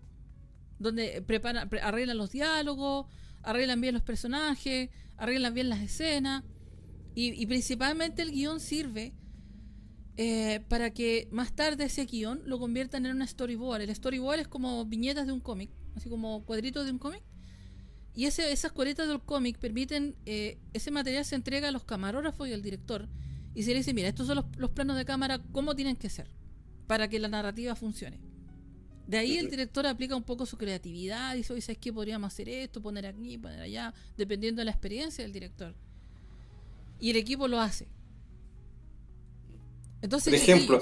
donde preparan, arreglan los diálogos, arreglan bien los personajes, arreglan bien las escenas y, principalmente el guión sirve eh, para que más tarde ese guión lo conviertan en una storyboard. El storyboard es como viñetas de un cómic, así como cuadritos de un cómic y esas coletas del cómic permiten, eh, ese material se entrega a los camarógrafos y al director y se le dice, mira, estos son los, planos de cámara, cómo tienen que ser para que la narrativa funcione. De ahí el director aplica un poco su creatividad, y dice, oye, ¿sabes qué? Podríamos hacer esto, poner aquí, poner allá, dependiendo de la experiencia del director. Y el equipo lo hace. Entonces, Por ejemplo,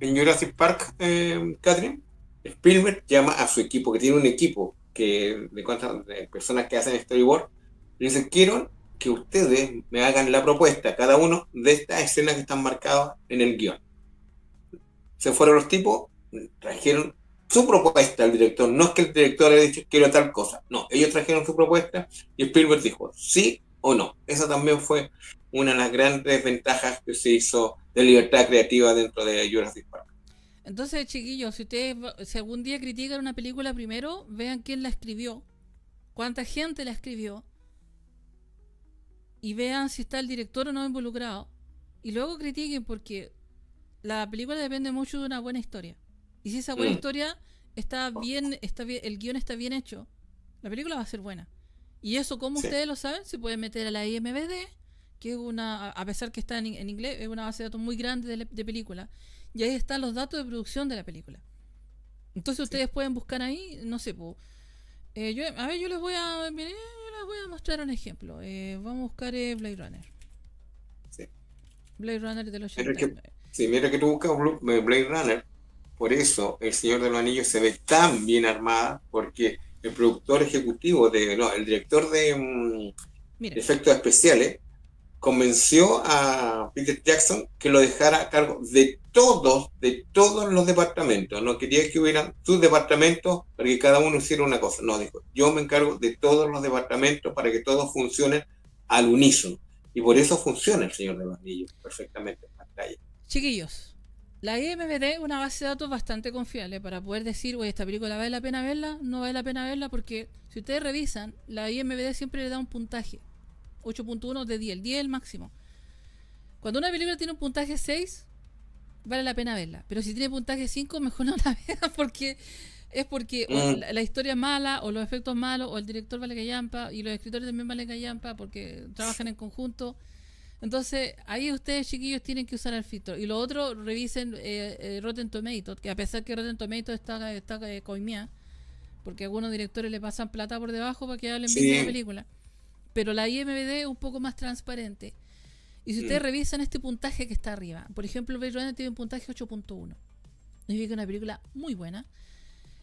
en, Jurassic Park, eh, Catherine, Spielberg llama a su equipo, que tiene un equipo que, de cuántas personas que hacen storyboard, le dicen, quiero que ustedes me hagan la propuesta, cada uno, de estas escenas que están marcadas en el guión. Se fueron los tipos, trajeron su propuesta al director. No es que el director haya dicho quiero tal cosa. No, ellos trajeron su propuesta y Spielberg dijo sí o no. Esa también fue una de las grandes ventajas que se hizo de libertad creativa dentro de Jurassic Park. Entonces, chiquillos, si ustedes algún día critican una película primero, vean quién la escribió, cuánta gente la escribió, y vean si está el director o no involucrado. Y luego critiquen porque la película depende mucho de una buena historia. Y si esa buena mm. historia está bien, está bien, el guión está bien hecho, la película va a ser buena. Y eso, como ustedes lo saben, se puede meter a la IMBD, que es una, a pesar que está en, inglés, es una base de datos muy grande de, película y ahí están los datos de producción de la película. Entonces ustedes pueden buscar ahí, no sé, eh, yo, a ver, yo les voy a, voy a mostrar un ejemplo. Eh, vamos a buscar eh, Blade Runner. Sí. Blade Runner del 89. Sí, mira que tú buscas Blade Runner, por eso El Señor de los Anillos se ve tan bien armada, porque el productor ejecutivo, de, no, el director de, mm, efectos especiales, convenció a Peter Jackson que lo dejara a cargo de todos, de todos los departamentos. No quería que hubieran sus departamentos para que cada uno hiciera una cosa. No, dijo, yo me encargo de todos los departamentos para que todos funcionen al unísono. Y por eso funciona el señor de perfectamente en Chiquillos, la IMBD es una base de datos bastante confiable para poder decir, oye, esta película vale la pena verla, no vale la pena verla, porque si ustedes revisan, la IMBD siempre le da un puntaje. 8.1 de 10, el 10 el máximo. Cuando una película tiene un puntaje 6, vale la pena verla. Pero si tiene puntaje 5, mejor no la vea porque es porque mm. la, historia es mala, o los efectos malos, o el director vale callampa, y los escritores también valen callampa porque trabajan en conjunto. Entonces, ahí ustedes, chiquillos, tienen que usar el filtro. Y lo otro, revisen eh, eh, Rotten Tomatoes, que a pesar que Rotten Tomatoes está, está eh, coimía, porque algunos directores le pasan plata por debajo para que hablen bien de la película pero la IMBD es un poco más transparente. Y si ustedes mm. revisan este puntaje que está arriba, por ejemplo, Blade Runner tiene un puntaje 8.1. Es una película muy buena.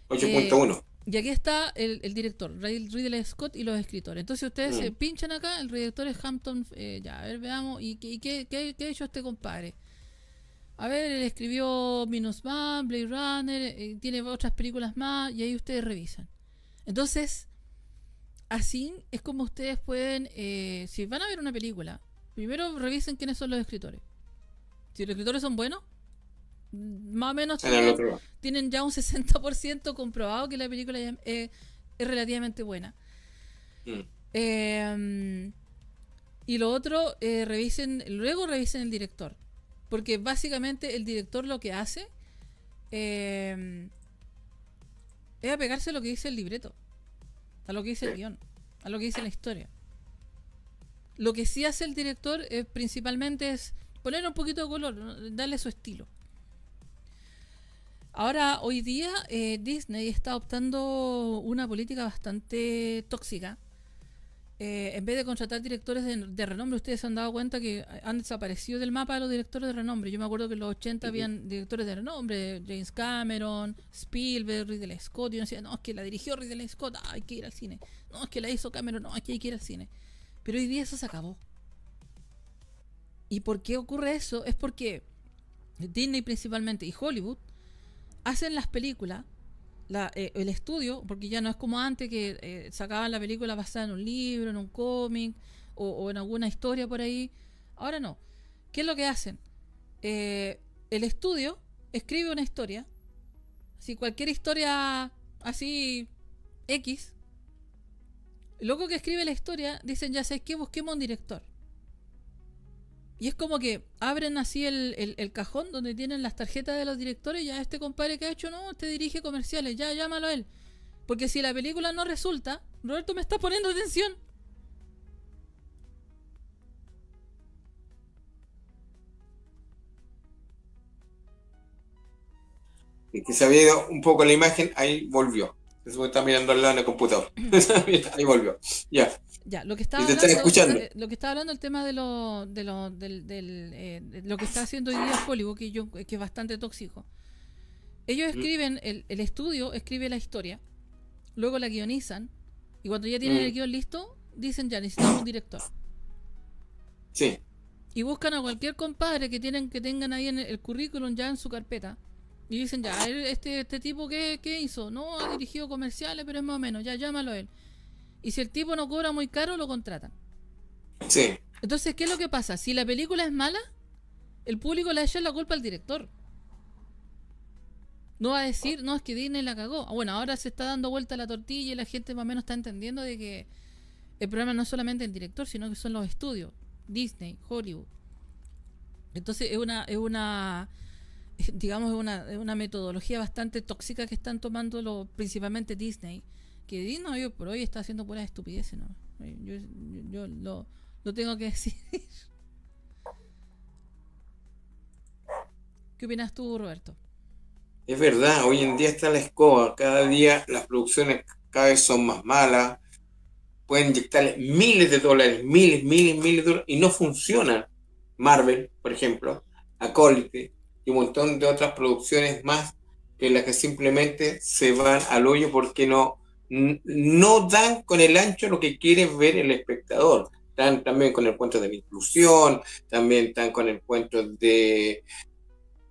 8.1. Eh, y aquí está el, director, Ridley Scott y los escritores. Entonces ustedes se mm. pinchan acá, el director es Hampton, eh, ya, a ver, veamos, ¿y, y qué, qué, qué, ha hecho este compadre? A ver, él escribió Minus Man, Blade Runner, eh, tiene otras películas más, y ahí ustedes revisan. Entonces, así es como ustedes pueden, eh, si van a ver una película, primero revisen quiénes son los escritores. Si los escritores son buenos, mm, más o menos tienen, ya un 60% comprobado que la película eh, es, relativamente buena. Mm. Em, y lo otro, eh, revisen, luego revisen el director. Porque básicamente el director lo que hace em, es apegarse a lo que dice el libreto a lo que dice el guión, a lo que dice la historia. Lo que sí hace el director es principalmente es poner un poquito de color, darle su estilo. Ahora, hoy día eh, Disney está optando una política bastante tóxica eh, en vez de contratar directores de, renombre, ustedes se han dado cuenta que han desaparecido del mapa los directores de renombre. Yo me acuerdo que en los 80 habían directores de renombre, James Cameron, Spielberg, Ridley Scott, y uno decía, no, es que la dirigió Ridley Scott, ah, hay que ir al cine. No, es que la hizo Cameron, no, aquí hay que ir al cine. Pero hoy día eso se acabó. ¿Y por qué ocurre eso? Es porque Disney principalmente y Hollywood hacen las películas eh, el estudio, porque ya no es como antes que eh, sacaban la película basada en un libro, en un cómic o, en alguna historia por ahí. Ahora no. ¿Qué es lo que hacen? Eh, el estudio escribe una historia. Si cualquier historia así X, loco que escribe la historia, dicen ya sé que busquemos un director. Y es como que abren así el, cajón donde tienen las tarjetas de los directores. Ya este compadre que ha hecho, no, te este dirige comerciales, ya llámalo a él. Porque si la película no resulta, Roberto me está poniendo atención. Y que se había ido un poco la imagen, ahí volvió. Eso está mirando al lado en el computador. ahí volvió. Ya lo que estaba hablando, Lo que estaba hablando el tema de lo, de lo, eh, lo que está haciendo hoy día Hollywood, que, yo, que es bastante tóxico. Ellos mm. escriben, el, estudio escribe la historia, luego la guionizan, y cuando ya tienen el mm. guión listo, dicen ya, necesitamos un director. Sí. Y buscan a cualquier compadre que tienen, que tengan ahí en el, currículum ya en su carpeta. Y dicen, ya, este, este tipo ¿qué hizo, no ha dirigido comerciales, pero es más o menos, ya llámalo a él. Y si el tipo no cobra muy caro, lo contratan. Sí. Entonces, ¿qué es lo que pasa? Si la película es mala, el público le echa la culpa al director. No va a decir, no, es que Disney la cagó. Bueno, ahora se está dando vuelta la tortilla y la gente más o menos está entendiendo de que el problema no es solamente el director, sino que son los estudios. Disney, Hollywood. Entonces es una, es una digamos, es una, metodología bastante tóxica que están tomando principalmente Disney dino por hoy está haciendo puras estupideces, ¿no? Yo, lo, tengo que decir. ¿Qué opinas tú, Roberto? Es verdad, hoy en día está la escoba. Cada día las producciones cada vez son más malas. Pueden inyectar miles de dólares, miles, miles, miles de dólares y no funciona, Marvel, por ejemplo, Acólite y un montón de otras producciones más que las que simplemente se van al hoyo porque no no dan con el ancho lo que quiere ver el espectador. Están también con el cuento de la inclusión, también están con el cuento de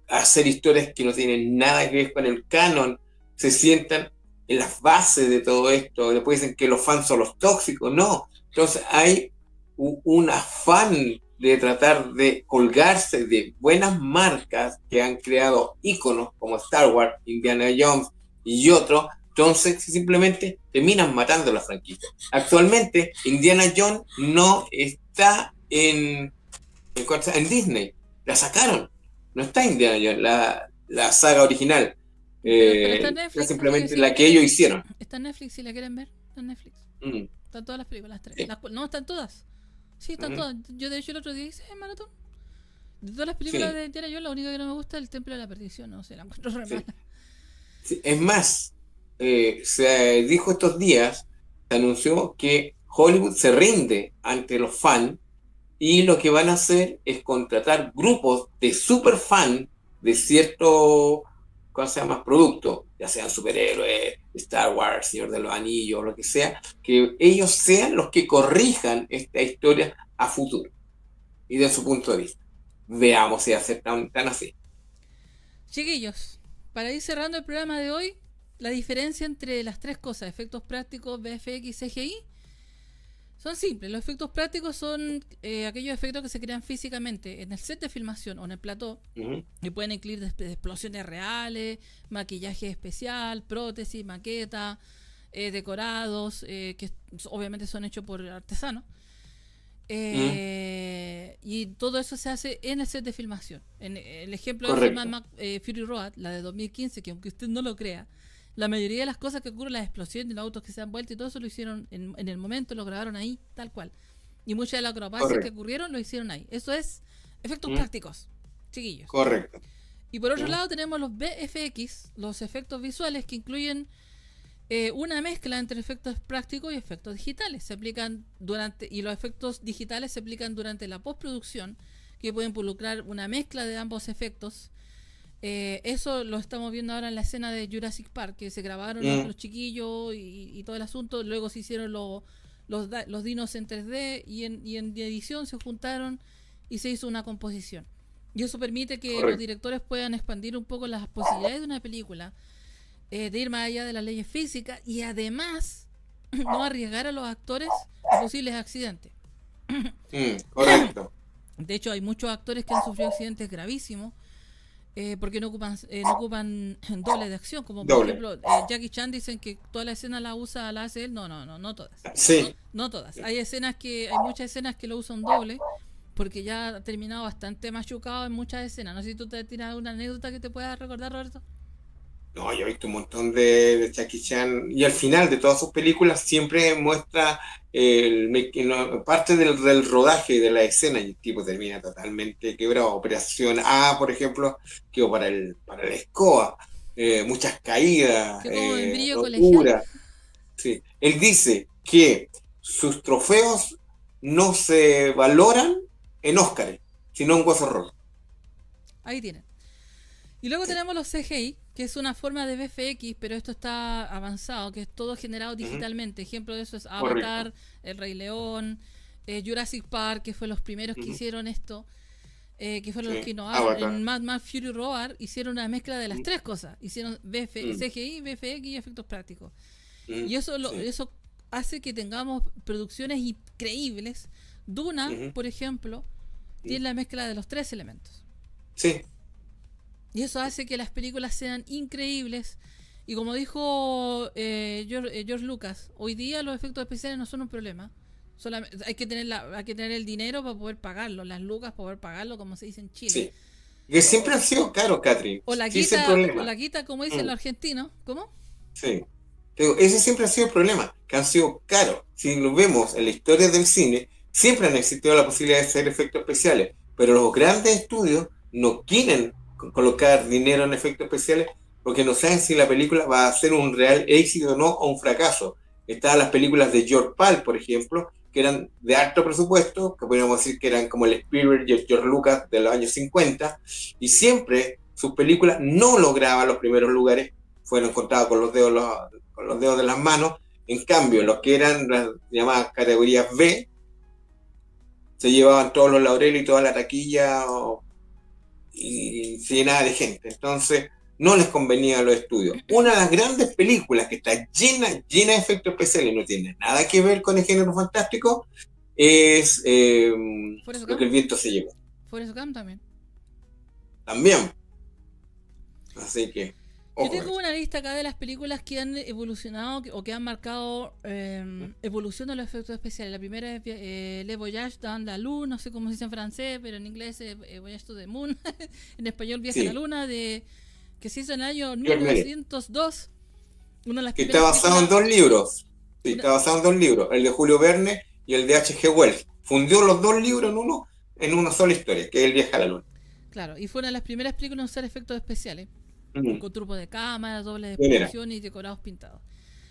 hacer historias que no tienen nada que ver con el canon, se sientan en la base de todo esto, después dicen que los fans son los tóxicos, no. Entonces hay un afán de tratar de colgarse de buenas marcas que han creado íconos como Star Wars, Indiana Jones y otros, entonces, simplemente terminan matando la franquicia. Actualmente, Indiana Jones no está en, Disney. La sacaron. No está Indiana Jones, la, la saga original. Eh, simplemente la que ellos hicieron. Está en Netflix, si la quieren ver. Está en Netflix. Mm. Están todas las películas, las tres. no, están todas. Sí, están todas. Yo de hecho el otro día hice ¿eh, maratón. De todas las películas de Indiana Jones, la única que no me gusta es El Templo de la Perdición. No sé, la encuentro es más, eh, se dijo estos días, se anunció que Hollywood se rinde ante los fans y lo que van a hacer es contratar grupos de super fan de cierto, ¿cómo se llama?, producto, ya sean superhéroes, Star Wars, Señor de los Anillos, lo que sea, que ellos sean los que corrijan esta historia a futuro y de su punto de vista. Veamos si aceptan tan así. Chiquillos, para ir cerrando el programa de hoy, la diferencia entre las tres cosas, efectos prácticos, BFX, CGI, son simples. Los efectos prácticos son eh, aquellos efectos que se crean físicamente en el set de filmación o en el plató. Que Y pueden incluir explosiones reales, maquillaje especial, prótesis, maqueta, eh, decorados, eh, que obviamente son hechos por artesanos. Y todo eso se hace en el set de filmación. En, el ejemplo de Fury Road, la de 2015, que aunque usted no lo crea, la mayoría de las cosas que ocurren, las explosiones de los autos que se han vuelto y todo eso lo hicieron en, el momento, lo grabaron ahí, tal cual. Y muchas de las acrobacias que ocurrieron lo hicieron ahí. Eso es efectos mm. prácticos, chiquillos. Correcto. Y por otro mm. lado tenemos los BFX, los efectos visuales que incluyen eh, una mezcla entre efectos prácticos y efectos digitales. Se aplican durante y los efectos digitales se aplican durante la postproducción, que pueden involucrar una mezcla de ambos efectos eh, eso lo estamos viendo ahora en la escena de Jurassic Park, que se grabaron mm. los chiquillos y, todo el asunto, luego se hicieron los, los, dinos en 3D y en, edición se juntaron y se hizo una composición. Y eso permite que los directores puedan expandir un poco las posibilidades de una película, eh, de ir más allá de las leyes físicas y además no arriesgar a los actores a posibles accidentes. Mm, correcto. De hecho, hay muchos actores que han sufrido accidentes gravísimos eh, porque no ocupan, eh, no ocupan doble de acción, como por ejemplo eh, Jackie Chan dicen que toda la escena la usa, la hace él, no, no, no, no todas. Sí. No, todas. Hay escenas que, hay muchas escenas que lo usan doble, porque ya ha terminado bastante machucado en muchas escenas. No sé si tú te tiras una anécdota que te puedas recordar, Roberto. No, yo he visto un montón de, de Jackie Chan y al final de todas sus películas siempre muestra el, parte del, del, rodaje de la escena y el tipo termina totalmente quebrado. Operación A, por ejemplo, que para el para la escoba, eh, muchas caídas, eh, locura. Sí. Él dice que sus trofeos no se valoran en Oscar sino en rojo Ahí tienen. Y luego tenemos los CGI, que es una forma de BFX pero esto está avanzado, que es todo generado digitalmente. Ejemplo de eso es Avatar, El Rey León, eh, Jurassic Park, que fue los primeros que hicieron esto, eh, que fueron los que no En Mad Max Fury Roar hicieron una mezcla de las tres cosas. Hicieron mm. CGI, VFX y efectos prácticos. Y eso, eso hace que tengamos producciones increíbles. Duna, por ejemplo, tiene la mezcla de los tres elementos. Sí, y eso hace que las películas sean increíbles. Y como dijo eh, eh George, Lucas, hoy día los efectos especiales no son un problema. hay, que tener que tener el dinero para poder pagarlo, las lucas para poder pagarlo, como se dice en Chile. Que siempre han sido caros, Catri. O la quita, como dicen mm. los argentinos. ¿Cómo? Sí. Pero ese siempre ha sido el problema, que han sido caros. Si lo vemos en la historia del cine, siempre han existido la posibilidad de hacer efectos especiales, pero los grandes estudios no quieren colocar dinero en efectos especiales porque no saben si la película va a ser un real éxito o no, o un fracaso. Estaban las películas de George Pal, por ejemplo, que eran de alto presupuesto, que podríamos decir que eran como el Spielberg y George Lucas de los años 50, y siempre sus películas no lograban los primeros lugares, fueron contados con los dedos, los dedos de las manos. En cambio, los que eran las llamadas categorías B, se llevaban todos los laureles y toda la taquilla y se llenaba de gente. Entonces, no les convenía a los estudios. Una de las grandes películas que está llena, llena de efectos especiales, y no tiene nada que ver con el género fantástico, es eh, lo que el viento se llevó. también. También. Así que. Yo tengo una lista acá de las películas que han evolucionado o que han marcado em, evolución de los efectos especiales. La primera es eh, Le Voyage dans la Lune, no sé cómo se dice en francés, pero en inglés es eh, Voyage to the Moon, en español Viaje a la Luna, de que se hizo en el año 1902. que está basado en dos libros. está basado en dos libros, el de Julio Verne y el de H.G. Wells. Fundió los dos libros en uno, en una sola historia, que es el Viaje a la Luna. Claro, y fue una de las primeras películas en usar efectos especiales con trupos de cámaras, dobles de exposición y decorados pintados.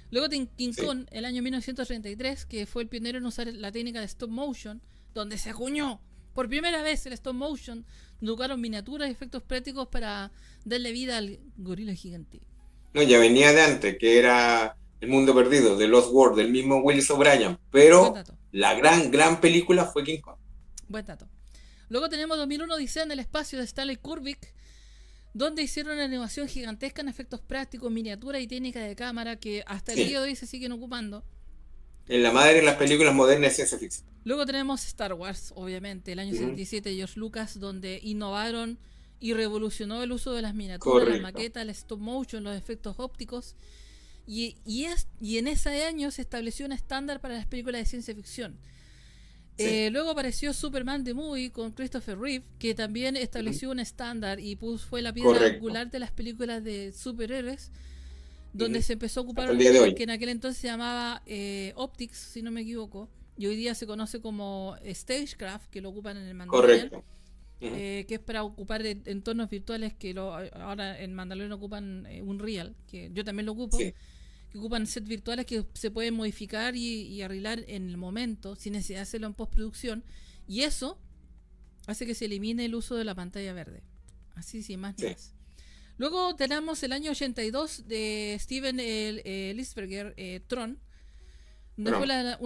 Luego King Kong, el año 1933, que fue el pionero en usar la técnica de stop motion, donde se acuñó por primera vez el stop motion, educaron miniaturas y efectos prácticos para darle vida al gorilo gigante. No, ya venía de antes, que era El Mundo Perdido, de Lost World, del mismo Willis O'Brien, pero la gran, gran película fue King Kong. Buen dato. Luego tenemos 2001 Dice en el espacio de Stanley Kubrick, donde hicieron una animación gigantesca en efectos prácticos, miniatura y técnica de cámara que hasta el día de hoy se siguen ocupando. En la madre de las películas modernas de ciencia ficción. Luego tenemos Star Wars, obviamente, el año 77 de George Lucas, donde innovaron y revolucionó el uso de las miniaturas, las maquetas, el stop motion, los efectos ópticos. Y, y en ese año se estableció un estándar para las películas de ciencia ficción. Eh, luego apareció Superman de Movie con Christopher Reeve, que también estableció un estándar y fue la piedra angular de las películas de superhéroes, donde se empezó a ocupar un que en aquel entonces se llamaba eh, Optics, si no me equivoco, y hoy día se conoce como Stagecraft, que lo ocupan en el Mandalorian. Eh, que es para ocupar entornos virtuales que lo, ahora en Mandalorian ocupan un real, que yo también lo ocupo que ocupan sets virtuales que se pueden modificar y, arreglar en el momento, sin necesidad de hacerlo en postproducción. Y eso hace que se elimine el uso de la pantalla verde. Así sin más ni Luego tenemos el año 82 de Steven el, e-, Lisberger, eh, Tron. una,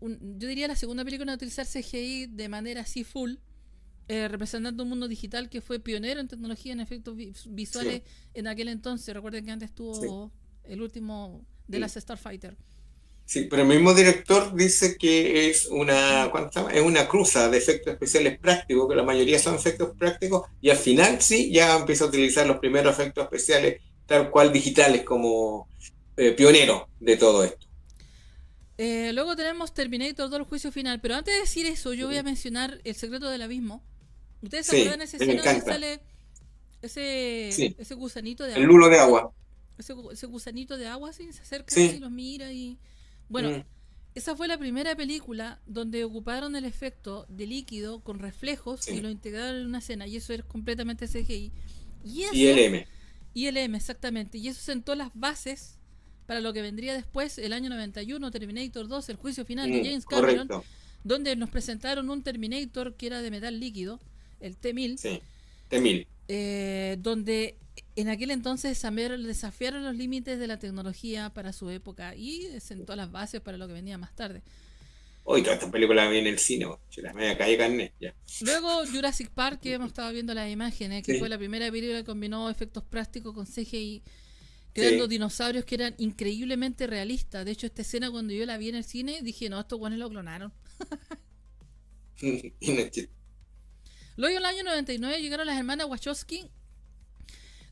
yo diría la segunda película en utilizar CGI de manera así full, eh, representando un mundo digital que fue pionero en tecnología, en efectos visuales en aquel entonces. Recuerden que antes estuvo el último de las Starfighter. Sí, pero el mismo director dice que es una, es una cruza de efectos especiales prácticos, que la mayoría son efectos prácticos, y al final sí, ya empieza a utilizar los primeros efectos especiales, tal cual digitales, como eh, pionero de todo esto. Eh, luego tenemos Terminator 2, el juicio final, pero antes de decir eso, yo voy a mencionar El secreto del abismo. ¿Ustedes se acuerdan de ese donde sale ese, ese gusanito de agua? El lulo de agua ese, gusanito de agua así, se acerca y los mira y... Bueno, mm. esa fue la primera película donde ocuparon el efecto de líquido con reflejos y lo integraron en una escena y eso es completamente CGI. Y eso, el M, exactamente. Y eso sentó las bases para lo que vendría después, el año 91, Terminator 2, el juicio final de mm, James Cameron, donde nos presentaron un Terminator que era de metal líquido, el T-1000. Sí, T-1000. Eh, donde en aquel entonces también desafiaron los límites de la tecnología para su época y sentó las bases para lo que venía más tarde. Hoy esta película la vi en el cine, yo carne. Luego Jurassic Park, que hemos estado viendo las imágenes, que fue la primera película que combinó efectos prácticos con CGI, creando dinosaurios que eran increíblemente realistas. De hecho, esta escena cuando yo la vi en el cine, dije, no, estos guanes lo clonaron. Luego en el año 99 llegaron las hermanas Wachowski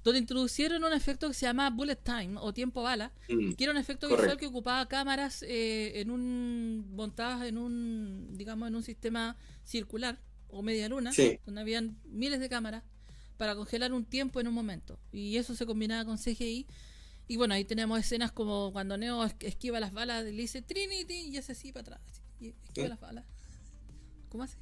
donde introducieron un efecto que se llama bullet time o tiempo bala, mm, que era un efecto visual que ocupaba cámaras eh, en un montadas en un digamos en un sistema circular o media luna, donde habían miles de cámaras para congelar un tiempo en un momento y eso se combinaba con CGI y bueno, ahí tenemos escenas como cuando Neo esquiva las balas, le dice Trinity y hace así para atrás, esquiva las balas. ¿Cómo hace?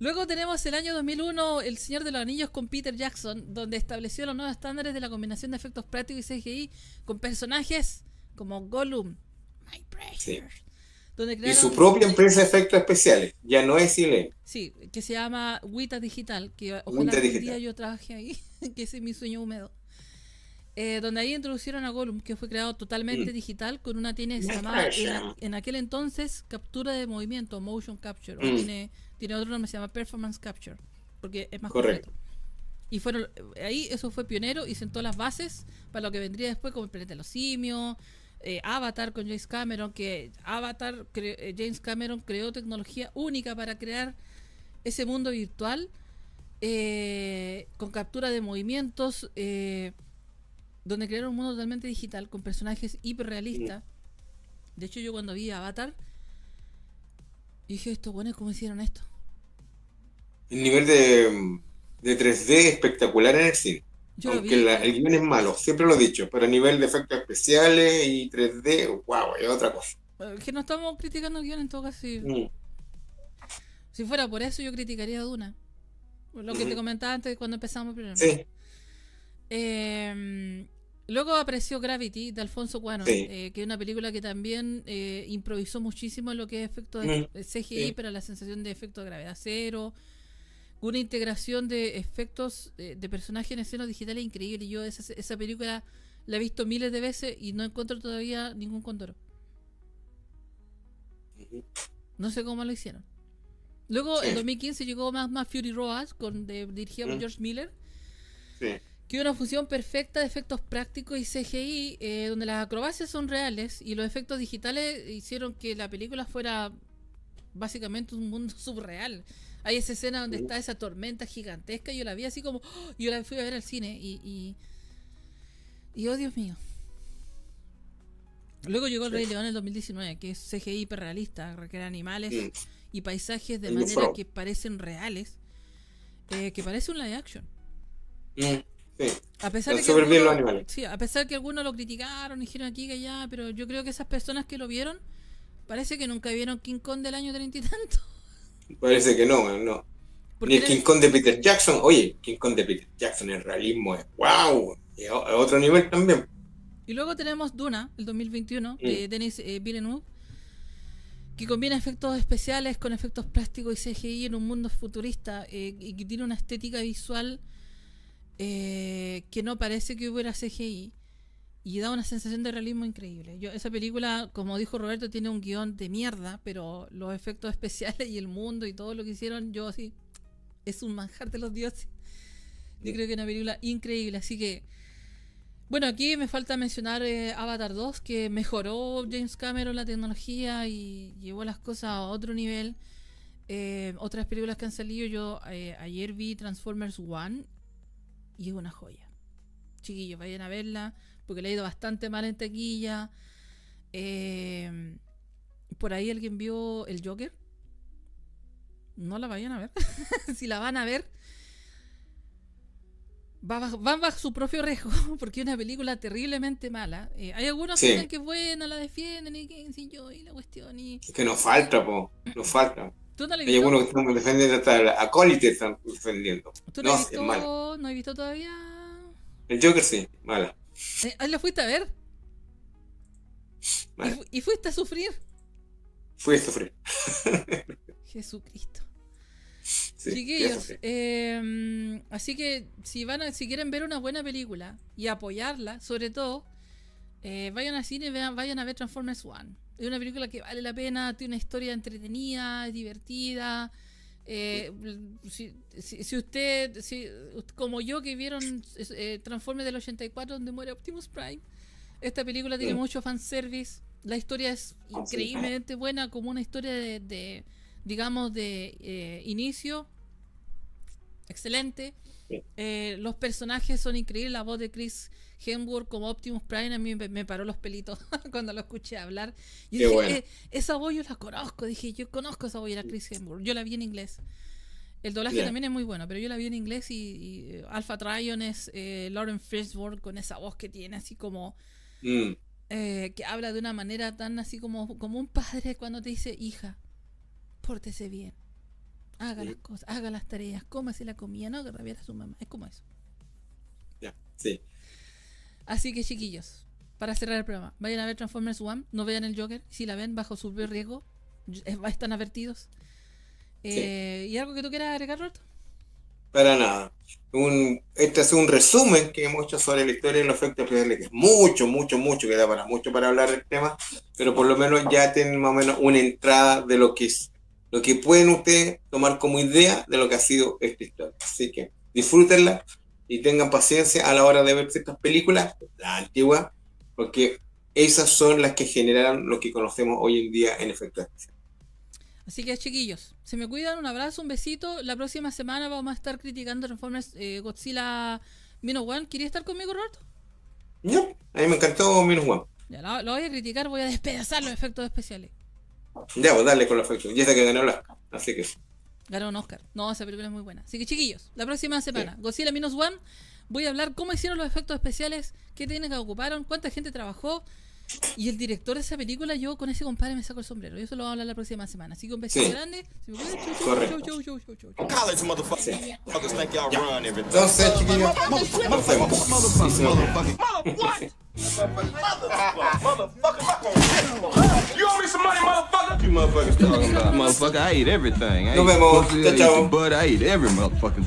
Luego tenemos el año 2001, El Señor de los Anillos con Peter Jackson, donde estableció los nuevos estándares de la combinación de efectos prácticos y CGI con personajes como Gollum, My donde y su propia empresa de efectos especiales, ya no es Silent. Sí, que se llama Wita Digital, que ojalá día yo trabajé ahí, que es mi sueño húmedo. Eh, donde ahí introducieron a Gollum, que fue creado totalmente mm. digital con una tiene llamada, en, aquel entonces captura de movimiento, motion capture, mm. tiene tiene otro nombre, se llama Performance Capture, porque es más correcto. Y fueron ahí, eso fue pionero y sentó las bases para lo que vendría después como el planeta de los simios, eh, Avatar con James Cameron, que Avatar, eh, James Cameron creó tecnología única para crear ese mundo virtual eh, con captura de movimientos, donde crearon un mundo totalmente digital con personajes hiperrealistas. Mm. De hecho, yo cuando vi Avatar, y dije, esto, bueno, ¿cómo hicieron esto? El nivel de, 3D espectacular en el cine. Aunque el guión es malo, siempre lo he dicho, pero a nivel de efectos especiales y 3D, guau, es otra cosa. Que no estamos criticando el guión en todo caso. Mm. Si, fuera por eso, yo criticaría a Duna. Lo que te comentaba antes cuando empezamos el Sí. Eh, Luego apareció Gravity de Alfonso Cuarón, eh, que es una película que también eh, improvisó muchísimo en lo que es efecto de mm, CGI, para pero la sensación de efecto de gravedad cero, una integración de efectos eh, de personajes en escenas digitales increíble. Yo esa, película la he visto miles de veces y no encuentro todavía ningún condoro. No sé cómo lo hicieron. Luego, en 2015 llegó más, Fury Road, con, de, dirigida por mm. George Miller. Sí que una función perfecta de efectos prácticos y CGI, eh, donde las acrobacias son reales y los efectos digitales hicieron que la película fuera básicamente un mundo subreal. Hay esa escena donde está esa tormenta gigantesca, y yo la vi así como, ¡oh! yo la fui a ver al cine y, y, oh Dios mío. Luego llegó el Rey León en el 2019, que es CGI hiperrealista, requiere animales y paisajes de manera que parecen reales, eh, que parece un live action. Mm. A pesar de que algunos, a pesar que algunos lo criticaron, dijeron aquí que allá, pero yo creo que esas personas que lo vieron, parece que nunca vieron King Kong del año treinta y tanto. Parece que no, no. Ni el King Kong de Peter Jackson. Oye, King Kong de Peter Jackson, el realismo es wow. Es otro nivel también. Y luego tenemos Duna, el 2021, de mm. Denis eh, Villeneuve, que combina efectos especiales con efectos plásticos y CGI en un mundo futurista eh, y que tiene una estética visual eh, que no parece que hubiera CGI y da una sensación de realismo increíble. Yo, esa película, como dijo Roberto, tiene un guión de mierda, pero los efectos especiales y el mundo y todo lo que hicieron, yo sí, es un manjar de los dioses. Yo creo que es una película increíble, así que... Bueno, aquí me falta mencionar eh, Avatar 2, que mejoró James Cameron la tecnología y llevó las cosas a otro nivel. Eh, otras películas que han salido, yo ayer vi Transformers 1 y es una joya. Chiquillos, vayan a verla, porque le ha ido bastante mal en tequilla eh, por ahí alguien vio el Joker. No la vayan a ver. si la van a ver, van bajo su propio riesgo, porque es una película terriblemente mala. Eh, hay algunos que es buena, la defienden y que si yo y la cuestión. Es que nos falta, po. Nos falta. Hay algunos que están defendiendo hasta te están defendiendo. ¿Tú no, visto, es ¿No he visto todavía? El Joker sí, mala. ¿Eh? ¿La fuiste a ver? ¿Y, fuiste a sufrir? Fui a sufrir. Jesucristo. Sí, Chiquillos, em, así que si van si quieren ver una buena película y apoyarla, sobre todo, eh, vayan al cine y vayan a ver Transformers One. Es una película que vale la pena, tiene una historia entretenida, divertida. Eh, si, usted, como yo que vieron eh, Transformers del 84 donde muere Optimus Prime, esta película tiene mucho fanservice. La historia es increíblemente buena, como una historia de, digamos, de eh, inicio. Excelente. los personajes son increíbles. La voz de Chris Hamburg como Optimus Prime a mí me, paró los pelitos cuando lo escuché hablar. Y dije, eh, esa voz yo la conozco, dije, yo conozco esa voz, era Chris Hemsworth, yo la vi en inglés. El doblaje también es muy bueno, pero yo la vi en inglés y, eh, Alpha Trion es eh, Lauren Fishburne con esa voz que tiene así como... Mm. que habla de una manera tan así como, como un padre cuando te dice, hija, pórtese bien, haga las cosas, haga las tareas, cómase la comida, no agarre a su mamá, es como eso. Ya, sí. Así que chiquillos, para cerrar el programa, vayan a ver Transformers One, no vean el Joker, si la ven bajo su riesgo, eh, están advertidos. Eh, ¿Y algo que tú quieras agregar, Roberto? Para nada. Un, este es un resumen que hemos hecho sobre la historia y los efectos que mucho, mucho, mucho, que da para mucho para hablar del tema, pero por lo menos ya tienen más o menos una entrada de lo que lo que pueden ustedes tomar como idea de lo que ha sido esta historia. Así que disfrútenla, y tengan paciencia a la hora de ver estas películas, la antiguas, porque esas son las que generan lo que conocemos hoy en día en Especiales. Así que chiquillos, se me cuidan, un abrazo, un besito. La próxima semana vamos a estar criticando Transformers eh, Godzilla Minus One. quería estar conmigo, Roberto? No, a mí me encantó Minus One. Ya, lo, voy a criticar, voy a despedazar los efectos especiales. Ya, pues dale con los efectos. Ya está que ganó la... Así que... Ganó un Oscar. No, esa película es muy buena. Así que chiquillos, la próxima semana, Godzilla Minus One, voy a hablar cómo hicieron los efectos especiales, qué técnicas ocuparon, cuánta gente trabajó, y el director de esa película, yo con ese compadre me saco el sombrero. Y eso lo vamos a hablar la próxima semana. Así que un besito grande. Si College run Don't You some money, motherfucker. You I eat everything. I eat every